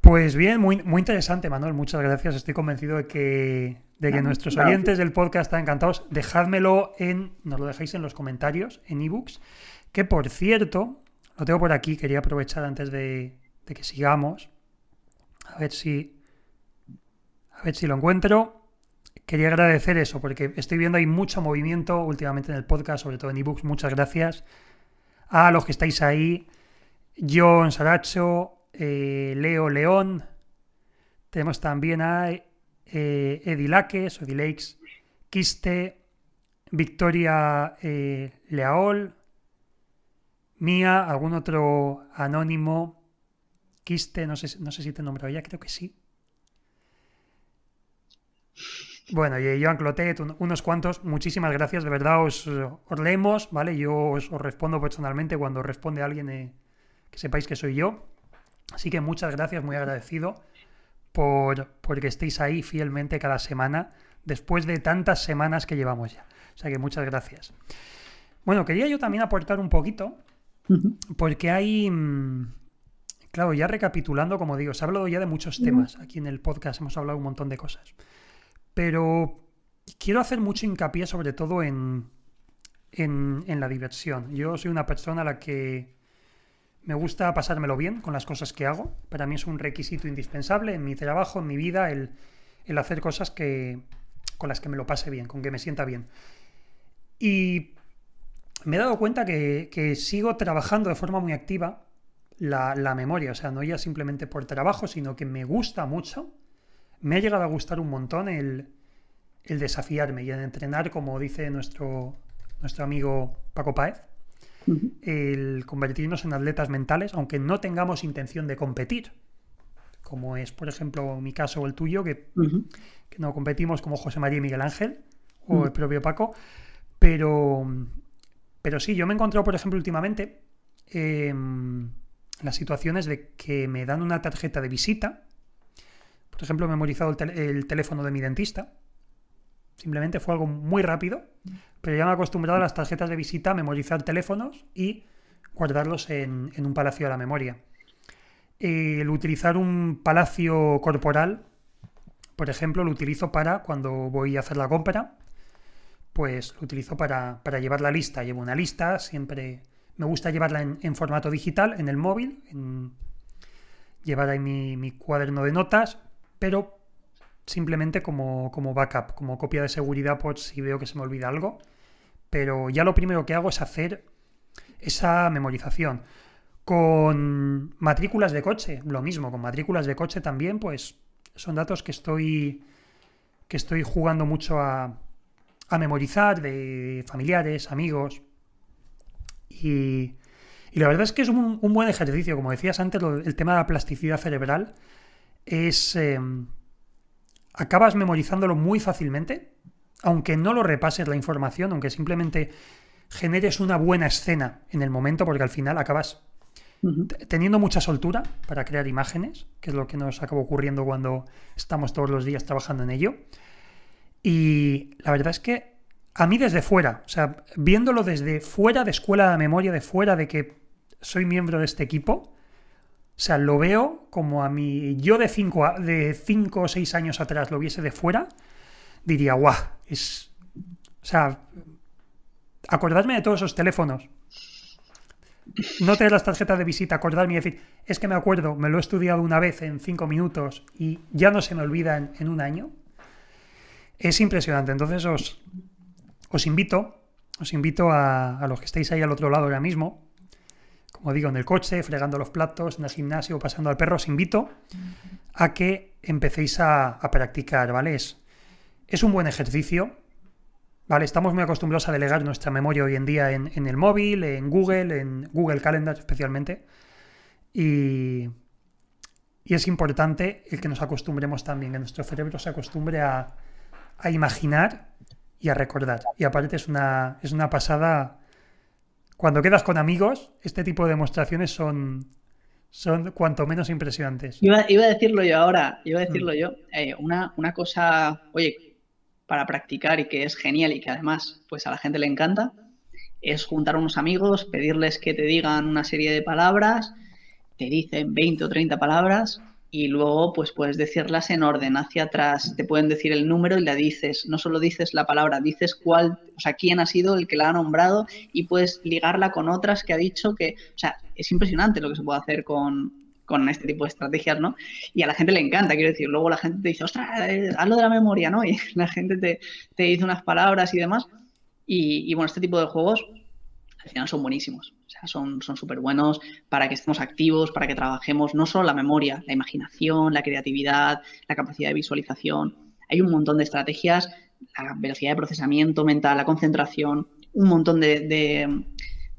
Pues bien, muy, muy interesante, Manuel. Muchas gracias. Estoy convencido de que, de que nuestros oyentes del podcast están encantados. Dejádmelo en. Nos lo dejáis en los comentarios, en ebooks. Que por cierto, lo tengo por aquí. Quería aprovechar antes de, de que sigamos. A ver si. A ver si lo encuentro. Quería agradecer eso, porque estoy viendo hay mucho movimiento últimamente en el podcast, sobre todo en ebooks. Muchas gracias a los que estáis ahí, John Saracho, eh, Leo León, tenemos también a eh, Edilaques, o Quiste, Victoria eh, Leaol, Mía, algún otro anónimo, Quiste, no sé, no sé si te he nombrado ya, creo que sí. Bueno, y Joan Clotet, unos cuantos, muchísimas gracias, de verdad os, leemos, ¿vale? Yo os, respondo personalmente cuando responde alguien eh, que sepáis que soy yo. Así que muchas gracias, muy agradecido por porque estéis ahí fielmente cada semana, después de tantas semanas que llevamos ya. O sea que muchas gracias. Bueno, quería yo también aportar un poquito, porque hay... Mm, claro, ya recapitulando, como digo, se ha hablado ya de muchos temas. Aquí en el podcast hemos hablado un montón de cosas. Pero quiero hacer mucho hincapié sobre todo en, en, la diversión. Yo soy una persona a la que me gusta pasármelo bien con las cosas que hago. Para mí es un requisito indispensable en mi trabajo, en mi vida, el, hacer cosas que, con las que me lo pase bien, con que me sienta bien. Y me he dado cuenta que, que sigo trabajando de forma muy activa la, la memoria. O sea, no ya simplemente por trabajo, sino que me gusta mucho me ha llegado a gustar un montón el, desafiarme y el entrenar, como dice nuestro, nuestro amigo Paco Paez, el convertirnos en atletas mentales, aunque no tengamos intención de competir, como es, por ejemplo, mi caso o el tuyo, que, no competimos como José María y Miguel Ángel, o el propio Paco, pero, pero sí, yo me he encontrado, por ejemplo, últimamente en em, las situaciones de que me dan una tarjeta de visita, por ejemplo, he memorizado el, teléfono de mi dentista. Simplemente fue algo muy rápido, pero ya me he acostumbrado a las tarjetas de visita memorizar teléfonos y guardarlos en, un palacio de la memoria. El utilizar un palacio corporal, por ejemplo, lo utilizo para cuando voy a hacer la compra, pues lo utilizo para, llevar la lista. Llevo una lista, siempre me gusta llevarla en, formato digital, en el móvil, llevar ahí mi cuaderno de notas, pero simplemente como, backup, como copia de seguridad por si veo que se me olvida algo. Pero ya lo primero que hago es hacer esa memorización. Con matrículas de coche, lo mismo, con matrículas de coche también, pues son datos que estoy, que estoy jugando mucho a, memorizar de familiares, amigos. Y, la verdad es que es un, buen ejercicio, como decías antes, el tema de la plasticidad cerebral es... Em, acabas memorizándolo muy fácilmente, aunque no lo repases la información, aunque simplemente generes una buena escena en el momento, porque al final acabas teniendo mucha soltura para crear imágenes, que es lo que nos acaba ocurriendo cuando estamos todos los días trabajando en ello. Y la verdad es que a mí desde fuera, o sea, viéndolo desde fuera de escuela de memoria, de fuera de que soy miembro de este equipo, o sea, lo veo como a mí, yo de 5 de cinco o 6 años atrás lo viese de fuera, diría, guau, es... O sea, acordarme de todos esos teléfonos. No tener las tarjetas de visita, acordarme y decir, es que me acuerdo, me lo he estudiado una vez en 5 minutos y ya no se me olvida en, un año. Es impresionante. Entonces os, os invito, os invito a, a los que estáis ahí al otro lado ahora mismo, como digo, en el coche, fregando los platos, en el gimnasio, pasando al perro, os invito a que empecéis a, practicar, ¿vale? Es, un buen ejercicio, ¿vale? Estamos muy acostumbrados a delegar nuestra memoria hoy en día en, el móvil, en Google, en Google Calendar especialmente. Y, y, es importante el que nos acostumbremos también, que nuestro cerebro se acostumbre a, imaginar y a recordar. Y aparte es una, es una pasada cuando quedas con amigos, este tipo de demostraciones son, son cuanto menos impresionantes. Iba,
a decirlo yo ahora, iba a mm. decirlo yo. Eh, una, cosa, oye, para practicar y que es genial y que además pues a la gente le encanta, es juntar unos amigos, pedirles que te digan una serie de palabras, te dicen 20 o 30 palabras y luego pues puedes decirlas en orden, hacia atrás, te pueden decir el número y la dices, no solo dices la palabra, dices cuál, o sea, quién ha sido el que la ha nombrado y puedes ligarla con otras que ha dicho que, o sea, es impresionante lo que se puede hacer con, con este tipo de estrategias, ¿no? Y a la gente le encanta, quiero decir, luego la gente te dice, ostras, eh, hazlo de la memoria, ¿no? Y la gente te, te dice unas palabras y demás. Y, y bueno, este tipo de juegos al final son buenísimos. O sea, son súper buenos para que estemos activos, para que trabajemos no solo la memoria, la imaginación, la creatividad, la capacidad de visualización. Hay un montón de estrategias, la velocidad de procesamiento mental, la concentración, un montón de,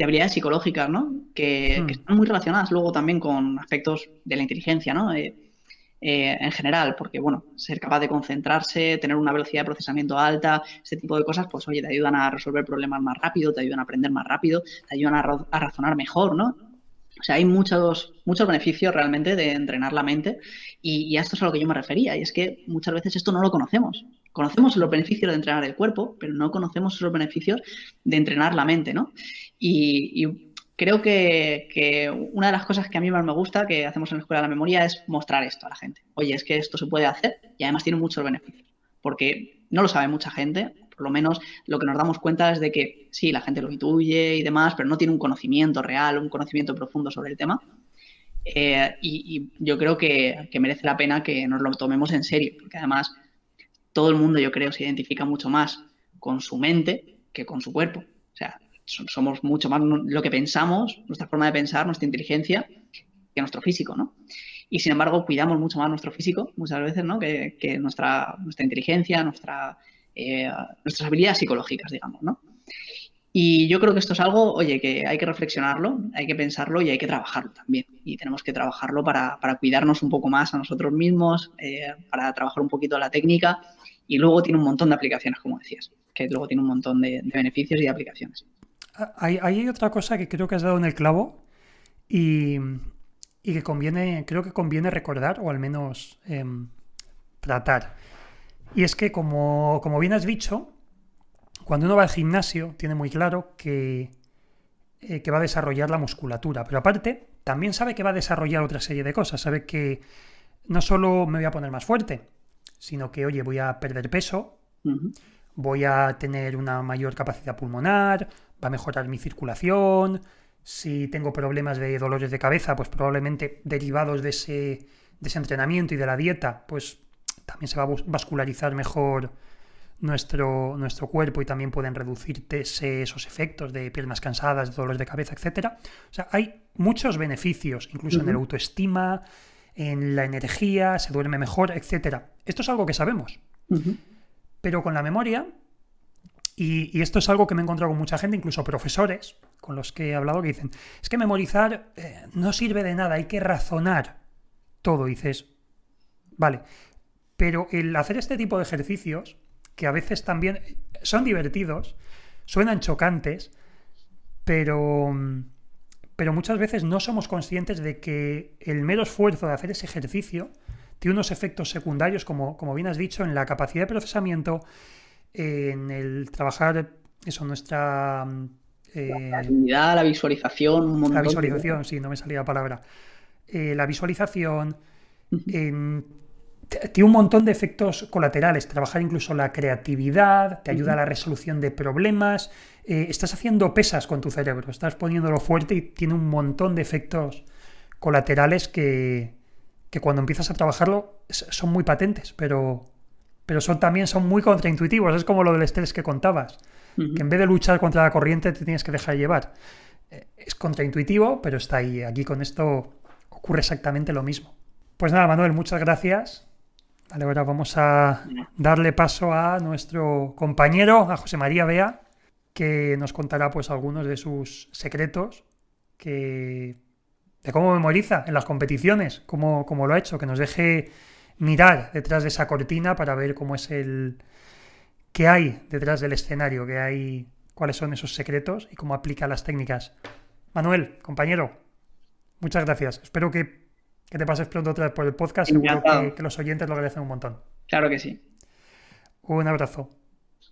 habilidades psicológicas, ¿no? Que, hmm. están muy relacionadas luego también con aspectos de la inteligencia, ¿no? Eh, eh, en general, porque bueno, ser capaz de concentrarse, tener una velocidad de procesamiento alta, ese tipo de cosas, pues oye, te ayudan a resolver problemas más rápido, te ayudan a aprender más rápido, te ayudan a, razonar mejor, ¿no? O sea, hay muchos, muchos beneficios realmente de entrenar la mente y, a esto es a lo que yo me refería y es que muchas veces esto no lo conocemos. Conocemos los beneficios de entrenar el cuerpo, pero no conocemos los beneficios de entrenar la mente, ¿no? y creo que, una de las cosas que a mí más me gusta que hacemos en la Escuela de la Memoria es mostrar esto a la gente. Oye, es que esto se puede hacer y además tiene muchos beneficios, porque no lo sabe mucha gente, por lo menos lo que nos damos cuenta es de que sí, la gente lo intuye y demás, pero no tiene un conocimiento real, un conocimiento profundo sobre el tema. Eh, y, yo creo que merece la pena que nos lo tomemos en serio, porque además todo el mundo, yo creo, se identifica mucho más con su mente que con su cuerpo somos mucho más lo que pensamos, nuestra forma de pensar, nuestra inteligencia, que nuestro físico, ¿no? Y sin embargo, cuidamos mucho más nuestro físico, muchas veces, ¿no? Que, nuestra, nuestra inteligencia, eh, nuestras habilidades psicológicas, digamos, ¿no? Y yo creo que esto es algo, oye, que hay que reflexionarlo, hay que pensarlo y hay que trabajarlo también. Y tenemos que trabajarlo para, cuidarnos un poco más a nosotros mismos, eh, para trabajar un poquito la técnica. Y luego tiene un montón de aplicaciones, como decías, que luego tiene un montón de, de beneficios y de aplicaciones
hay, otra cosa que creo que has dado en el clavo y, que conviene, creo que conviene recordar o al menos em, tratar. Y es que, como, bien has dicho, cuando uno va al gimnasio tiene muy claro eh, que, va a desarrollar la musculatura, pero aparte también sabe que va a desarrollar otra serie de cosas, sabe que no solo me voy a poner más fuerte, sino que, oye, voy a perder peso, voy a tener una mayor capacidad pulmonar, a mejorar mi circulación, si tengo problemas de dolores de cabeza, pues probablemente derivados de ese, de entrenamiento y de la dieta, pues también se va a vascularizar mejor nuestro, nuestro cuerpo y también pueden reducir esos efectos de piernas cansadas, de dolores de cabeza, etc. O sea, hay muchos beneficios, incluso en el autoestima, en la energía, se duerme mejor, etc. Esto es algo que sabemos. Pero con la memoria y, esto es algo que me he encontrado con mucha gente, incluso profesores con los que he hablado, que dicen, es que memorizar eh, no sirve de nada, hay que razonar todo. dices, vale, pero el hacer este tipo de ejercicios, que a veces también son divertidos, suenan chocantes, pero, pero muchas veces no somos conscientes de que el mero esfuerzo de hacer ese ejercicio tiene unos efectos secundarios, como, como bien has dicho, en la capacidad de procesamiento, en el trabajar eso, nuestra... Eh, la
la visualización, un montón La visualización,
sí, no me salía la palabra. Eh, la visualización tiene un montón de efectos colaterales. Trabajar incluso la creatividad, te ayuda a la resolución de problemas. Eh, estás haciendo pesas con tu cerebro, estás poniéndolo fuerte y tiene un montón de efectos colaterales que, que cuando empiezas a trabajarlo son muy patentes, pero pero son, también son muy contraintuitivos. Es como lo del estrés que contabas, que en vez de luchar contra la corriente te tienes que dejar llevar. Eh, es contraintuitivo, pero está ahí. Aquí con esto ocurre exactamente lo mismo. Pues nada, Manuel, muchas gracias. ahora vamos a darle paso a nuestro compañero, a José María Bea, que nos contará pues algunos de sus secretos que de cómo memoriza en las competiciones, cómo, cómo lo ha hecho, que nos deje mirar detrás de esa cortina para ver cómo es el... qué hay detrás del escenario, qué hay, cuáles son esos secretos y cómo aplica las técnicas. Manuel, compañero, muchas gracias. Espero que, te pases pronto otra vez por el podcast. Seguro que, los oyentes lo agradecen un montón. Claro que sí. Un abrazo.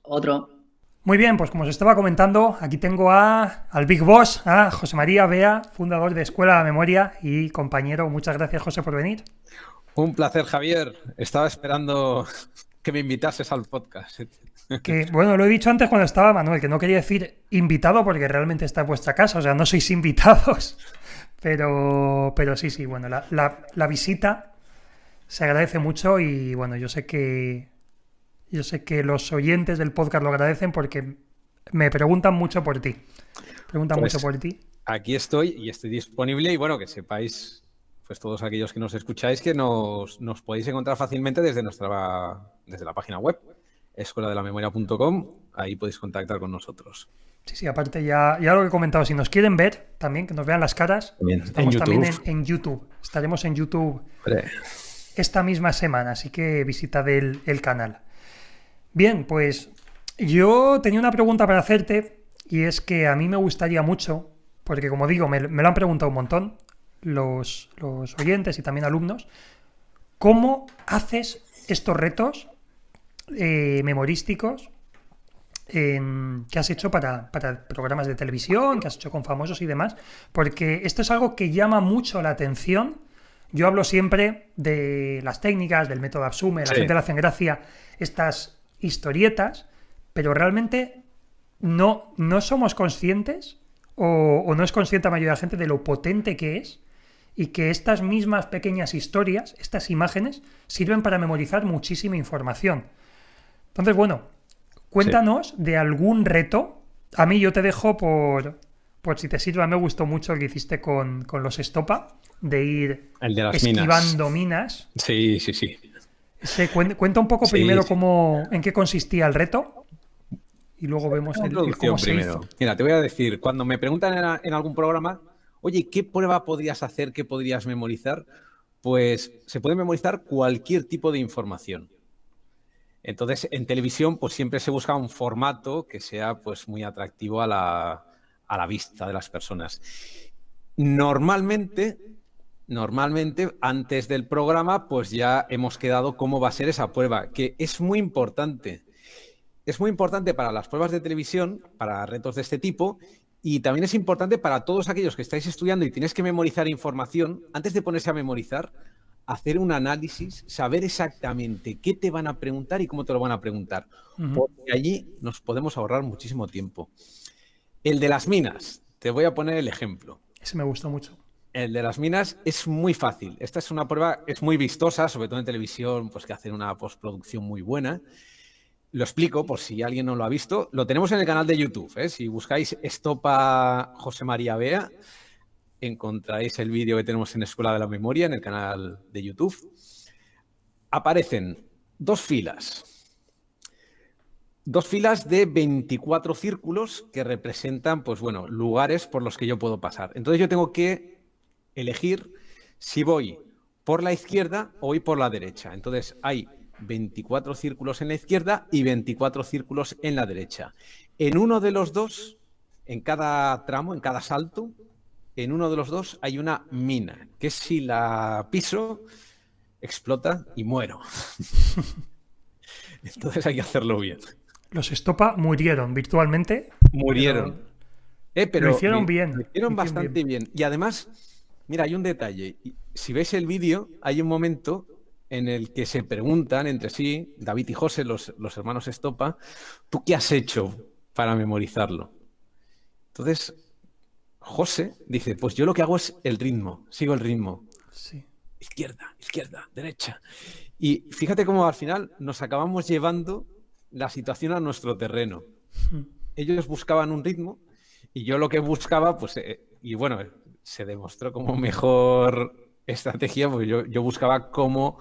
Otro. Muy bien, pues como os estaba comentando, aquí tengo a, al Big Boss, a José María Bea, fundador de Escuela de Memoria y compañero. Muchas gracias, José, por venir.
Un placer, Javier. Estaba esperando que me invitases al podcast.
bueno, lo he dicho antes cuando estaba Manuel, que no quería decir invitado porque realmente está en vuestra casa, o sea, no sois invitados. Pero, pero sí, sí, bueno, la, visita se agradece mucho y bueno, yo sé que yo sé que los oyentes del podcast lo agradecen porque me preguntan mucho por ti. Preguntan pues mucho por ti.
Aquí estoy y estoy disponible y bueno, que sepáis pues todos aquellos que nos escucháis, que nos, podéis encontrar fácilmente desde nuestra desde la página web, de la memoria.com ahí podéis contactar con nosotros.
Sí, sí, aparte ya, ya lo que he comentado, si nos quieren ver también, que nos vean las caras,
también, en también
en, YouTube. Estaremos en YouTube esta misma semana, así que ...visita el, canal. Bien, pues yo tenía una pregunta para hacerte, y es que a mí me gustaría mucho, porque como digo, me lo han preguntado un montón, los, oyentes y también alumnos, cómo haces estos retos eh, memorísticos que has hecho para, programas de televisión, que has hecho con famosos y demás, porque esto es algo que llama mucho la atención. Yo hablo siempre de las técnicas, del método Absume, la gente le hacen gracia estas historietas, pero realmente no, no somos conscientes o, o no es consciente la mayoría de la gente de lo potente que es y que estas mismas pequeñas historias, estas imágenes, sirven para memorizar muchísima información. Entonces, bueno, cuéntanos de algún reto. A mí yo te dejo por, por si te sirva, me gustó mucho el que hiciste con, con los estopa, de ir esquivando minas.
Sí, sí, sí.
Se cuenta, un poco primero cómo, en qué consistía el reto y luego vemos el, cómo primero.
Mira, te voy a decir, cuando me preguntan en algún programa, oye, ¿qué prueba podrías hacer? ¿Qué podrías memorizar? Pues se puede memorizar cualquier tipo de información. Entonces, en televisión, pues siempre se busca un formato que sea pues muy atractivo a la, a la vista de las personas. Normalmente, normalmente, antes del programa, pues ya hemos quedado cómo va a ser esa prueba, que es muy importante. Es muy importante para las pruebas de televisión, para retos de este tipo, y también es importante para todos aquellos que estáis estudiando y tienes que memorizar información, antes de ponerse a memorizar, hacer un análisis, saber exactamente qué te van a preguntar y cómo te lo van a preguntar. Porque allí nos podemos ahorrar muchísimo tiempo. El de las minas, te voy a poner el ejemplo.
Ese me gustó mucho.
El de las minas es muy fácil. Esta es una prueba, es muy vistosa, sobre todo en televisión, pues que hacen una postproducción muy buena. Lo explico por si alguien no lo ha visto. Lo tenemos en el canal de YouTube. ¿eh? Si buscáis Estopa José María Bea, encontráis el vídeo que tenemos en Escuela de la Memoria, en el canal de YouTube. Aparecen dos filas. Dos filas de 24 círculos que representan, pues bueno, lugares por los que yo puedo pasar. Entonces yo tengo que elegir si voy por la izquierda o voy por la derecha. Entonces hay 24 círculos en la izquierda y 24 círculos en la derecha. En uno de los dos, en cada tramo, en cada salto, en uno de los dos hay una mina, que si la piso, explota y muero. Entonces hay que hacerlo bien.
Los estopa murieron virtualmente. Murieron.
Eh, lo hicieron bien. Lo hicieron bastante bien. bien. Y además, mira, hay un detalle. Si veis el vídeo, hay un momento en el que se preguntan entre sí, David y José, los, hermanos Estopa, ¿tú qué has hecho para memorizarlo? Entonces, José dice, pues yo lo que hago es el ritmo, sigo el ritmo.
Sí. Izquierda,
izquierda, derecha. Y fíjate cómo al final nos acabamos llevando la situación a nuestro terreno. Hmm. Ellos buscaban un ritmo y yo lo que buscaba, pues, eh, y bueno, se demostró como mejor estrategia, porque yo, yo buscaba cómo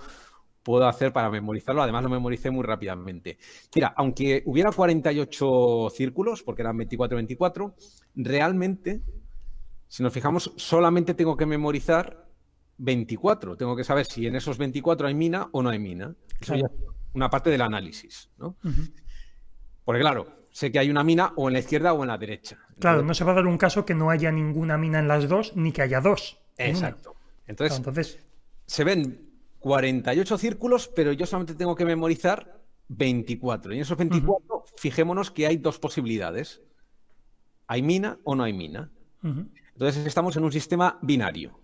puedo hacer para memorizarlo. Además, lo memoricé muy rápidamente. Mira, aunque hubiera 48 círculos, porque eran 24-24, realmente, si nos fijamos, solamente tengo que memorizar 24. Tengo que saber si en esos 24 hay mina o no hay mina. Eso ya es una parte del análisis, ¿no? Porque claro, sé que hay una mina o en la izquierda o en la derecha.
Claro, no se va a dar un caso que no haya ninguna mina en las dos, ni que haya dos. Exacto.
Entonces, se ven 48 círculos, pero yo solamente tengo que memorizar 24. Y en esos 24, fijémonos que hay dos posibilidades. ¿Hay mina o no hay mina? Entonces estamos en un sistema binario.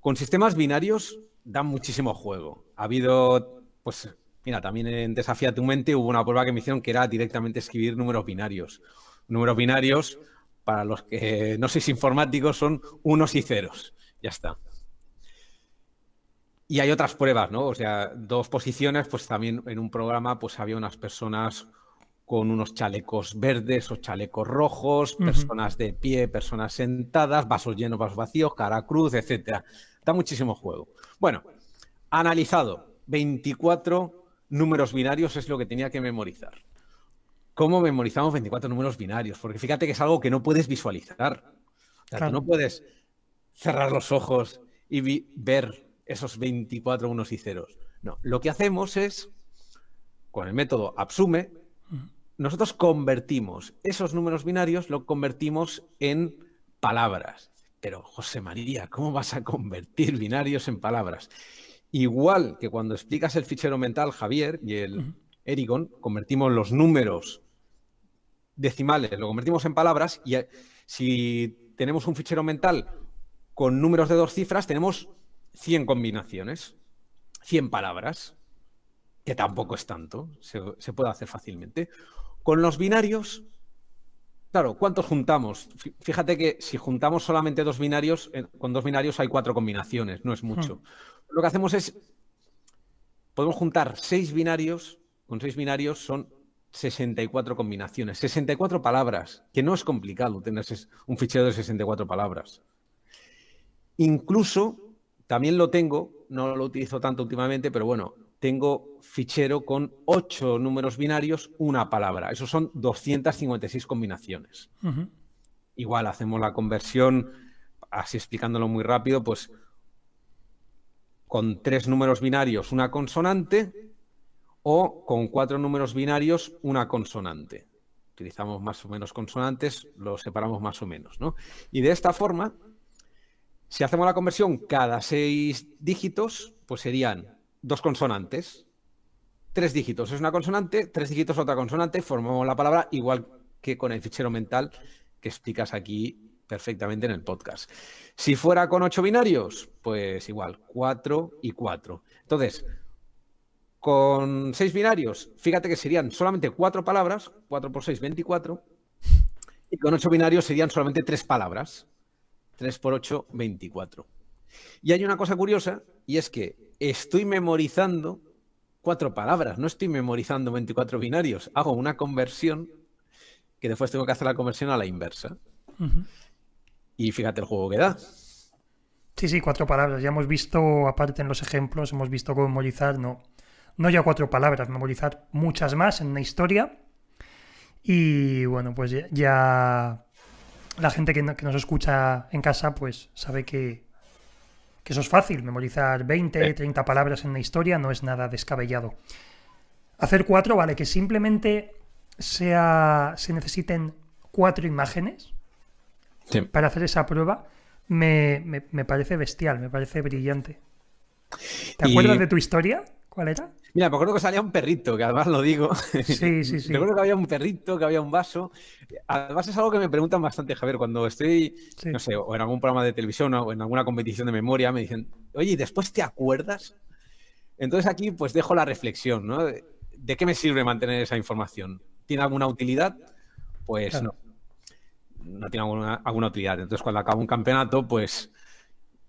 Con sistemas binarios dan muchísimo juego. Ha habido, pues, mira, también en Desafía tu mente hubo una prueba que me hicieron que era directamente escribir números binarios. Números binarios, para los que no sois informáticos, son unos y ceros. Ya está. Y hay otras pruebas, ¿no? O sea, dos posiciones, pues también en un programa pues había unas personas con unos chalecos verdes o chalecos rojos, personas de pie, personas sentadas, vasos llenos, vasos vacíos, cara cruz, etcétera. Da muchísimo juego. Bueno, analizado, 24 números binarios es lo que tenía que memorizar. ¿Cómo memorizamos 24 números binarios? Porque fíjate que es algo que no puedes visualizar. O sea, no puedes cerrar los ojos y ver esos 24 unos y ceros. No, lo que hacemos es, con el método absume, nosotros convertimos esos números binarios, lo convertimos en palabras. Pero, José María, ¿cómo vas a convertir binarios en palabras? Igual que cuando explicas el fichero mental, Javier y el convertimos los números decimales, lo convertimos en palabras y eh, si tenemos un fichero mental con números de dos cifras, tenemos 100 combinaciones, 100 palabras, que tampoco es tanto, se, puede hacer fácilmente. Con los binarios, claro, ¿cuántos juntamos? Fíjate que si juntamos solamente dos binarios, con dos binarios hay cuatro combinaciones, no es hmm. mucho. Lo que hacemos es, podemos juntar seis binarios, con seis binarios son 64 combinaciones, 64 palabras, que no es complicado tener un fichero de 64 palabras. Incluso también lo tengo, no lo utilizo tanto últimamente, pero bueno, tengo fichero con ocho números binarios, una palabra. Esos son 256 combinaciones. Igual hacemos la conversión, así explicándolo muy rápido, pues con tres números binarios una consonante o con cuatro números binarios una consonante. Utilizamos más o menos consonantes, lo separamos más o menos, ¿no? Y de esta forma si hacemos la conversión cada seis dígitos, pues serían dos consonantes. Tres dígitos es una consonante, tres dígitos otra consonante, formamos la palabra igual que con el fichero mental que explicas aquí perfectamente en el podcast. Si fuera con ocho binarios, pues igual, cuatro y cuatro. Entonces, con seis binarios, fíjate que serían solamente cuatro palabras, cuatro por seis, veinticuatro, y con ocho binarios serían solamente tres palabras. 3 por 8, 24. Y hay una cosa curiosa, y es que estoy memorizando cuatro palabras, no estoy memorizando 24 binarios, hago una conversión que después tengo que hacer la conversión a la inversa. Y fíjate el juego que da.
Sí, sí, cuatro palabras. Ya hemos visto, aparte en los ejemplos, hemos visto cómo memorizar, no, no ya cuatro palabras, memorizar muchas más en la historia. Y bueno, pues ya la gente que, nos escucha en casa, pues sabe que, eso es fácil, memorizar 20, 30 palabras en una historia no es nada descabellado. Hacer cuatro, vale, que simplemente sea, se necesiten cuatro imágenes para hacer esa prueba, me, parece bestial, me parece brillante. ¿Te acuerdas de tu historia? ¿Cuál era?
Mira, me acuerdo que salía un perrito, que además lo digo. Sí, sí, sí. Me acuerdo que había un perrito, que había un vaso. Además es algo que me preguntan bastante, Javier, cuando estoy, no sé, o en algún programa de televisión o en alguna competición de memoria, me dicen, oye, ¿y después te acuerdas? Entonces aquí pues dejo la reflexión, ¿no? ¿De qué me sirve mantener esa información? ¿Tiene alguna utilidad? Pues no. No tiene alguna, utilidad. Entonces cuando acabo un campeonato, pues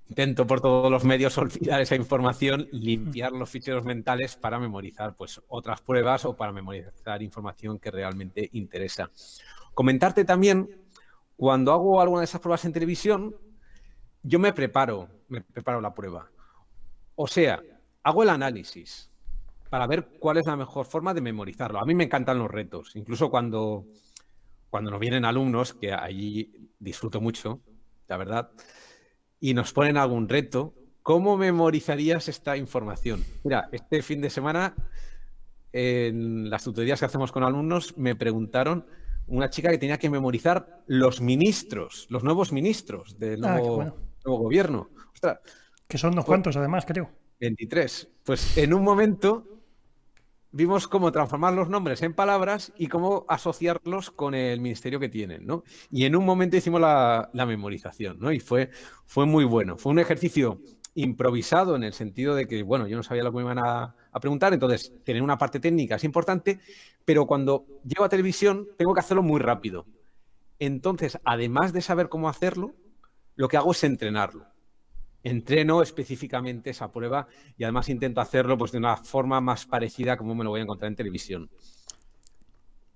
Intento por todos los medios olvidar esa información, limpiar los ficheros mentales para memorizar pues, otras pruebas o para memorizar información que realmente interesa. Comentarte también, cuando hago alguna de esas pruebas en televisión, yo me preparo, me preparo la prueba. O sea, hago el análisis para ver cuál es la mejor forma de memorizarlo. A mí me encantan los retos, incluso cuando, cuando nos vienen alumnos, que allí disfruto mucho, la verdad y nos ponen algún reto. ¿Cómo memorizarías esta información? Mira, este fin de semana, en las tutorías que hacemos con alumnos, me preguntaron una chica que tenía que memorizar los ministros, los nuevos ministros del ah, nuevo, gobierno.
que son unos cuantos, además, creo.
23. Pues en un momento vimos cómo transformar los nombres en palabras y cómo asociarlos con el ministerio que tienen, ¿no? Y en un momento hicimos la, memorización, ¿no? Y fue, fue muy bueno. Fue un ejercicio improvisado en el sentido de que, bueno, yo no sabía lo que me iban a, a, preguntar, entonces tener una parte técnica es importante, pero cuando llego a televisión tengo que hacerlo muy rápido. Entonces, además de saber cómo hacerlo, lo que hago es entrenarlo entreno específicamente esa prueba y además intento hacerlo pues, de una forma más parecida como me lo voy a encontrar en televisión.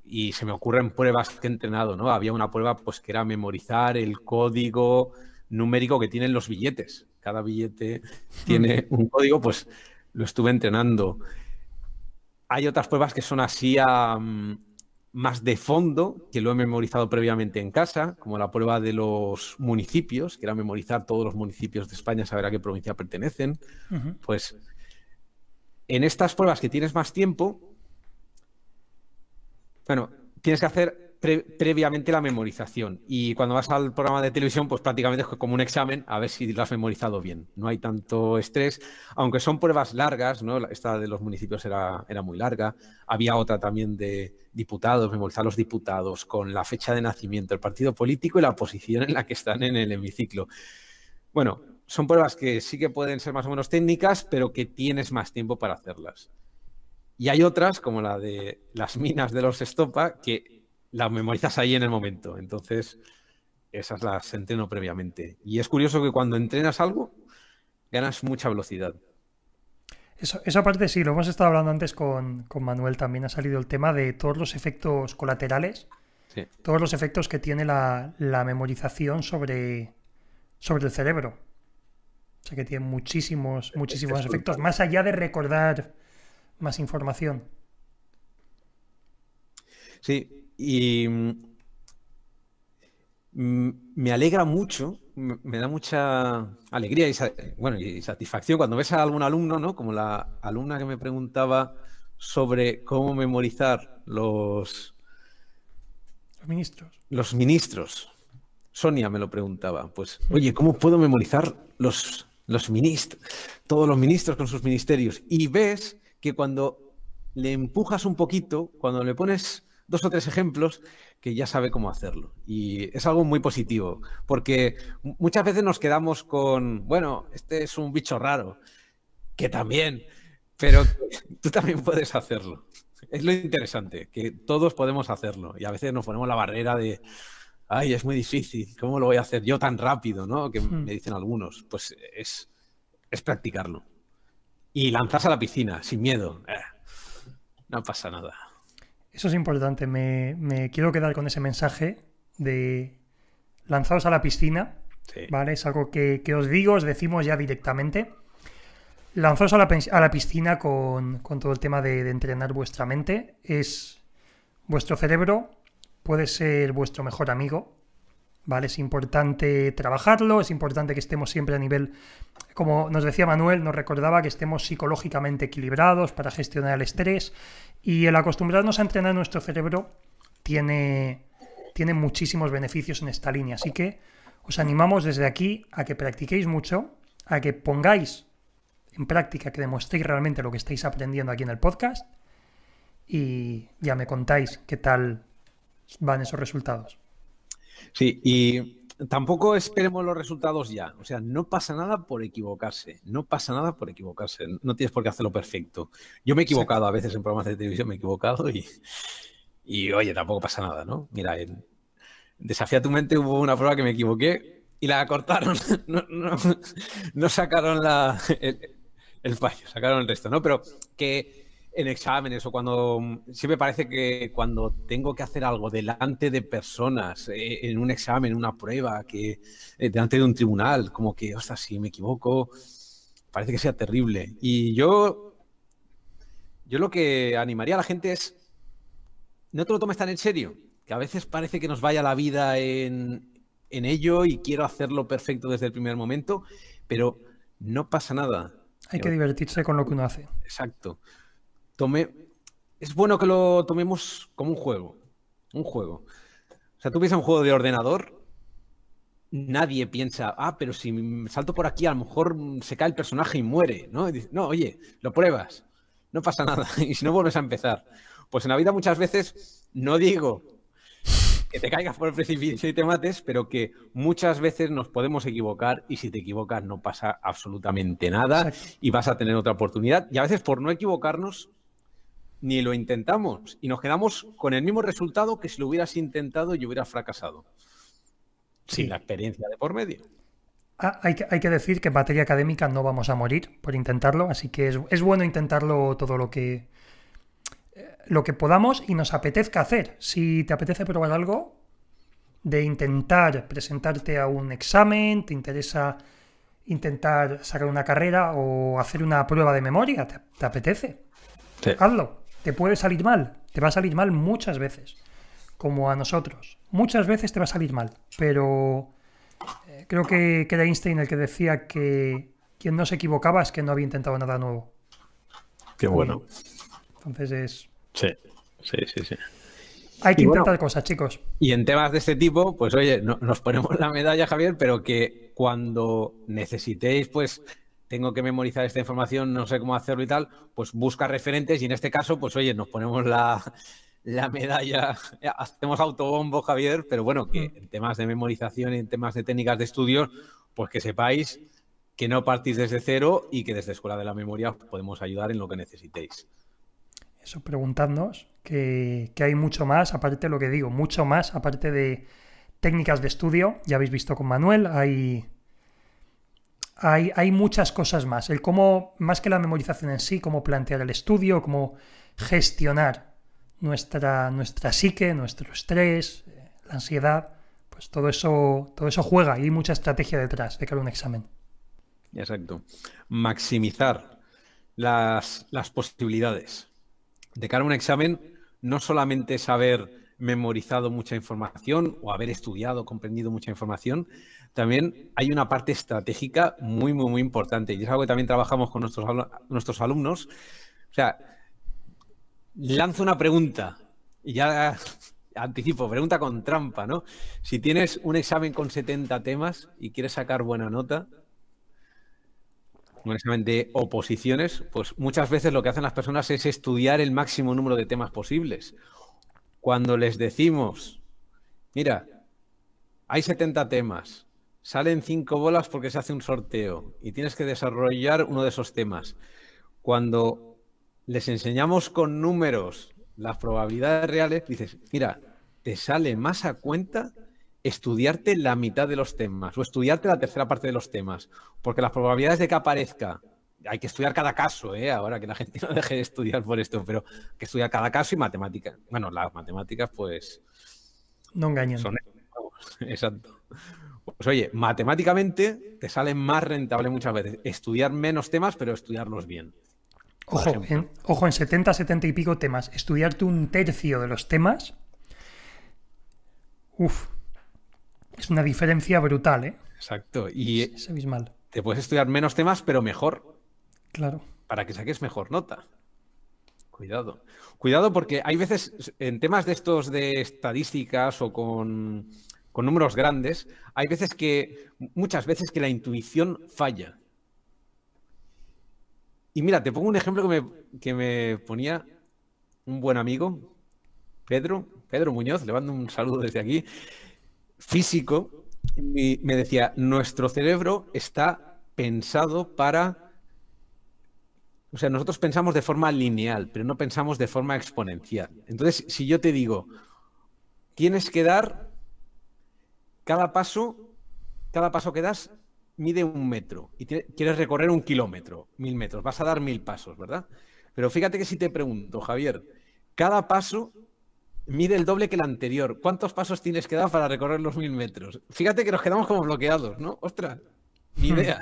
Y se me ocurren pruebas que he entrenado, ¿no? Había una prueba pues, que era memorizar el código numérico que tienen los billetes. Cada billete hmm. tiene un código, pues lo estuve entrenando. Hay otras pruebas que son así a, mm, más de fondo, que lo he memorizado previamente en casa, como la prueba de los municipios, que era memorizar todos los municipios de España, saber a qué provincia pertenecen. Pues en estas pruebas que tienes más tiempo, bueno, tienes que hacer previamente la memorización. Y cuando vas al programa de televisión, pues prácticamente es como un examen a ver si lo has memorizado bien. No hay tanto estrés, aunque son pruebas largas, ¿no? Esta de los municipios era, era muy larga. Había otra también de diputados, memorizar los diputados con la fecha de nacimiento, el partido político y la posición en la que están en el hemiciclo. Bueno, son pruebas que sí que pueden ser más o menos técnicas, pero que tienes más tiempo para hacerlas. Y hay otras, como la de las minas de los estopa, que las memorizas ahí en el momento. Entonces, esas las entreno previamente. Y es curioso que cuando entrenas algo, ganas mucha velocidad.
Eso, aparte sí, lo hemos estado hablando antes con, Manuel también, ha salido el tema de todos los efectos colaterales, todos los efectos que tiene la, memorización sobre, sobre el cerebro. O sea que tiene muchísimos, muchísimos efectos, más allá de recordar más información.
Sí, y mm, mm, me alegra mucho, me da mucha alegría y, y satisfacción cuando ves a algún alumno, ¿no? Como la alumna que me preguntaba sobre cómo memorizar los... ministros. Los ministros. Sonia me lo preguntaba. Pues, mm. oye, ¿cómo puedo memorizar los, los ministros? Todos los ministros con sus ministerios. Y ves que cuando le empujas un poquito, cuando le pones dos o tres ejemplos que ya sabe cómo hacerlo. Y es algo muy positivo, porque muchas veces nos quedamos con, bueno, este es un bicho raro, que también, pero tú también puedes hacerlo. Es lo interesante, que todos podemos hacerlo. Y a veces nos ponemos la barrera de, ay, es muy difícil, ¿cómo lo voy a hacer yo tan rápido? ¿no? Que hmm. me dicen algunos. Pues es, es practicarlo. Y lanzarse a la piscina, sin miedo. Eh, no pasa nada.
Eso es importante. Me, quiero quedar con ese mensaje de lanzaos a la piscina. ¿Vale? Es algo que, que, os digo, os decimos ya directamente. Lanzaos a la, piscina con, con, todo el tema de, de entrenar vuestra mente. Es vuestro cerebro, puede ser vuestro mejor amigo. ¿vale? Es importante trabajarlo, es importante que estemos siempre a nivel, como nos decía Manuel, nos recordaba que estemos psicológicamente equilibrados para gestionar el estrés y el acostumbrarnos a entrenar nuestro cerebro tiene, tiene muchísimos beneficios en esta línea. Así que os animamos desde aquí a que practiquéis mucho, a que pongáis en práctica, que demostréis realmente lo que estáis aprendiendo aquí en el podcast y ya me contáis qué tal van esos resultados.
Sí, y tampoco esperemos los resultados ya. O sea, no pasa nada por equivocarse. No pasa nada por equivocarse. No tienes por qué hacerlo perfecto. Yo me he equivocado a veces en programas de televisión, me he equivocado y, y oye, tampoco pasa nada, ¿no? Mira, en Desafía tu mente hubo una prueba que me equivoqué y la cortaron. No, sacaron la, el, el fallo, sacaron el resto, ¿no? Pero que en exámenes o cuando mm, siempre parece que cuando tengo que hacer algo delante de personas eh, en un examen, una prueba, que eh, delante de un tribunal, como que, ostras, si me equivoco, parece que sea terrible. Y yo, yo lo que animaría a la gente es, no te lo tomes tan en serio, que a veces parece que nos vaya la vida en, en ello y quiero hacerlo perfecto desde el primer momento, pero no pasa nada.
Hay que eh, divertirse con lo que uno hace.
Exacto. Es bueno que lo tomemos como un juego. Un juego. O sea, tú piensas un juego de ordenador, nadie piensa, ah, pero si salto por aquí, a lo mejor se cae el personaje y muere, ¿no? no, oye, lo pruebas, no pasa nada, y si no vuelves a empezar. Pues en la vida muchas veces, no digo que te caigas por el precipicio y te mates, pero que muchas veces nos podemos equivocar y si te equivocas no pasa absolutamente nada y vas a tener otra oportunidad. Y a veces por no equivocarnos ni lo intentamos y nos quedamos con el mismo resultado que si lo hubieras intentado y hubieras fracasado, sin la experiencia de por medio.
Ah, hay, que, decir que en materia académica no vamos a morir por intentarlo, así que es, bueno intentarlo todo lo que, eh, lo que podamos y nos apetezca hacer. Si te apetece probar algo, de intentar presentarte a un examen, te interesa intentar sacar una carrera o hacer una prueba de memoria, te, apetece. Hazlo. Te puede salir mal, te va a salir mal muchas veces, como a nosotros. Muchas veces te va a salir mal, pero eh, creo que, era Einstein el que decía que quien no se equivocaba es que no había intentado nada nuevo. Qué bueno. Entonces es...
Sí, sí, sí, sí.
Hay que intentar cosas, chicos.
Y en temas de este tipo, pues oye, nos ponemos la medalla, Javier, pero que cuando necesitéis, pues tengo que memorizar esta información, no sé cómo hacerlo y tal, pues busca referentes y en este caso, pues oye, nos ponemos la, medalla, hacemos autobombo, Javier, pero bueno, que mm. en temas de memorización, y en temas de técnicas de estudio, pues que sepáis que no partís desde cero y que desde Escuela de la Memoria os podemos ayudar en lo que necesitéis.
Eso, preguntadnos, que, que hay mucho más, aparte de lo que digo, mucho más, aparte de técnicas de estudio, ya habéis visto con Manuel, hay hay, muchas cosas más. El cómo, más que la memorización en sí, cómo plantear el estudio, cómo gestionar nuestra, nuestra psique, nuestro estrés, eh, la ansiedad, pues todo eso, todo eso juega y hay mucha estrategia detrás de cara un examen.
Exacto. Maximizar las, las posibilidades. De cara a un examen, no solamente saber memorizado mucha información o haber estudiado, comprendido mucha información, también hay una parte estratégica muy, muy, muy importante. Y es algo que también trabajamos con nuestros, nuestros alumnos. O sea, lanzo una pregunta y ya anticipo, pregunta con trampa, ¿no? Si tienes un examen con 70 temas y quieres sacar buena nota, un examen de oposiciones, pues muchas veces lo que hacen las personas es estudiar el máximo número de temas posibles cuando les decimos, mira, hay 70 temas, salen 5 bolas porque se hace un sorteo y tienes que desarrollar uno de esos temas. Cuando les enseñamos con números las probabilidades reales, dices, mira, te sale más a cuenta estudiarte la mitad de los temas o estudiarte la tercera parte de los temas, porque las probabilidades de que aparezca hay que estudiar cada caso, ¿eh? ahora que la gente no deje de estudiar por esto, pero hay que estudiar cada caso y matemáticas. Bueno, las matemáticas, pues. No engañan. Exacto. Pues oye, matemáticamente te sale más rentable muchas veces estudiar menos temas, pero estudiarlos bien.
Ojo en, 70, 70 y pico temas, estudiarte un tercio de los temas. Uf. Es una diferencia brutal, ¿eh? Exacto.
Y. te puedes estudiar menos temas, pero mejor. Claro. Para que saques mejor nota. Cuidado. Cuidado porque hay veces, en temas de estos de estadísticas o con, números grandes, hay veces que, muchas veces que la intuición falla. Y mira, te pongo un ejemplo que me, ponía un buen amigo, Pedro, Pedro Muñoz, le mando un saludo desde aquí, físico, y me decía, nuestro cerebro está pensado para o sea, nosotros pensamos de forma lineal, pero no pensamos de forma exponencial. Entonces, si yo te digo, tienes que dar cada paso, cada paso que das mide un metro y quieres recorrer un kilómetro, mil metros, vas a dar mil pasos, ¿verdad? Pero fíjate que si te pregunto, Javier, cada paso mide el doble que el anterior. ¿Cuántos pasos tienes que dar para recorrer los mil metros? Fíjate que nos quedamos como bloqueados, ¿no? Ostras, ni hmm. idea.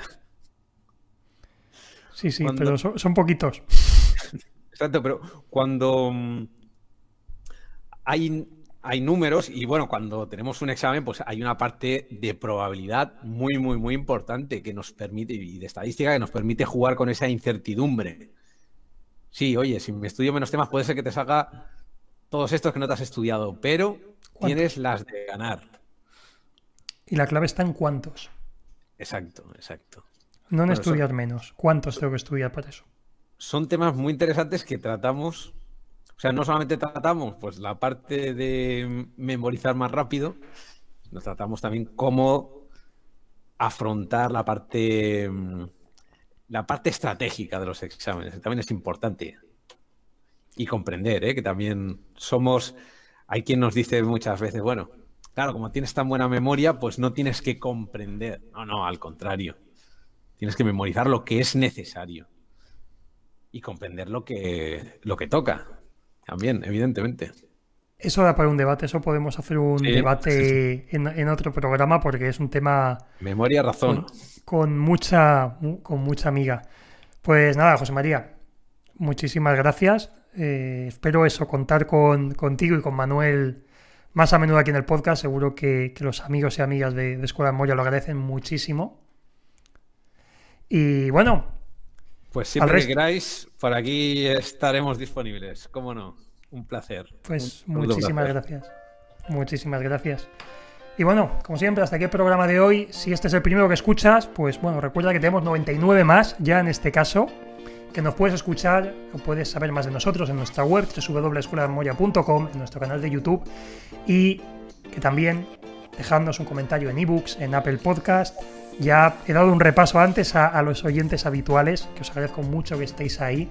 Sí, sí, pero son, poquitos.
Exacto, pero cuando mm, hay, hay números y bueno, cuando tenemos un examen, pues hay una parte de probabilidad muy, muy, muy importante que nos permite, y de estadística, que nos permite jugar con esa incertidumbre. Sí, oye, si me estudio menos temas, puede ser que te salga todos estos que no te has estudiado, pero tienes las de ganar.
Y la clave está en cuántos.
Exacto, exacto.
No en estudiar menos. ¿Cuántos tengo que estudiar para eso?
Son temas muy interesantes que tratamos. O sea, no solamente tratamos pues, la parte de memorizar más rápido, nos tratamos también cómo afrontar la parte, mm, la parte estratégica de los exámenes, también es importante. Y comprender, ¿eh? que también somos. Hay quien nos dice muchas veces, bueno, claro, como tienes tan buena memoria, pues no tienes que comprender. No, no, al contrario Tienes que memorizar lo que es necesario y comprender lo que, lo que toca también, evidentemente.
Eso da para un debate, eso podemos hacer un debate En, otro programa porque es un tema... Memoria, razón. Con, mucha, con mucha amiga. Pues nada, José María, muchísimas gracias. Eh, espero eso, contar contigo y con Manuel más a menudo aquí en el podcast. Seguro que, los amigos y amigas de, Escuela de Moya lo agradecen muchísimo. Y bueno. Pues siempre que
queráis, por aquí estaremos disponibles, cómo no. Un placer. Pues muchísimas
gracias. Muchísimas gracias. Y bueno, como siempre, hasta aquí el programa de hoy. Si este es el primero que escuchas, pues bueno, recuerda que tenemos 99 más ya en este caso, que nos puedes escuchar o puedes saber más de nosotros en nuestra web www.escuelamoya.com, en nuestro canal de YouTube y que también dejadnos un comentario en ebooks, en Apple Podcast ya he dado un repaso antes a, los oyentes habituales, que os agradezco mucho que estéis ahí.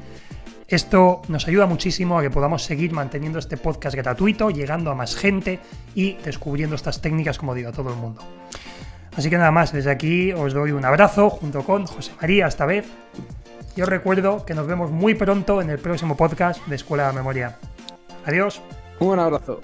Esto nos ayuda muchísimo a que podamos seguir manteniendo este podcast gratuito, llegando a más gente y descubriendo estas técnicas, como digo, a todo el mundo. Así que nada más, desde aquí os doy un abrazo junto con José María esta vez. Y os recuerdo que nos vemos muy pronto en el próximo podcast de Escuela de Memoria. Adiós. Un abrazo.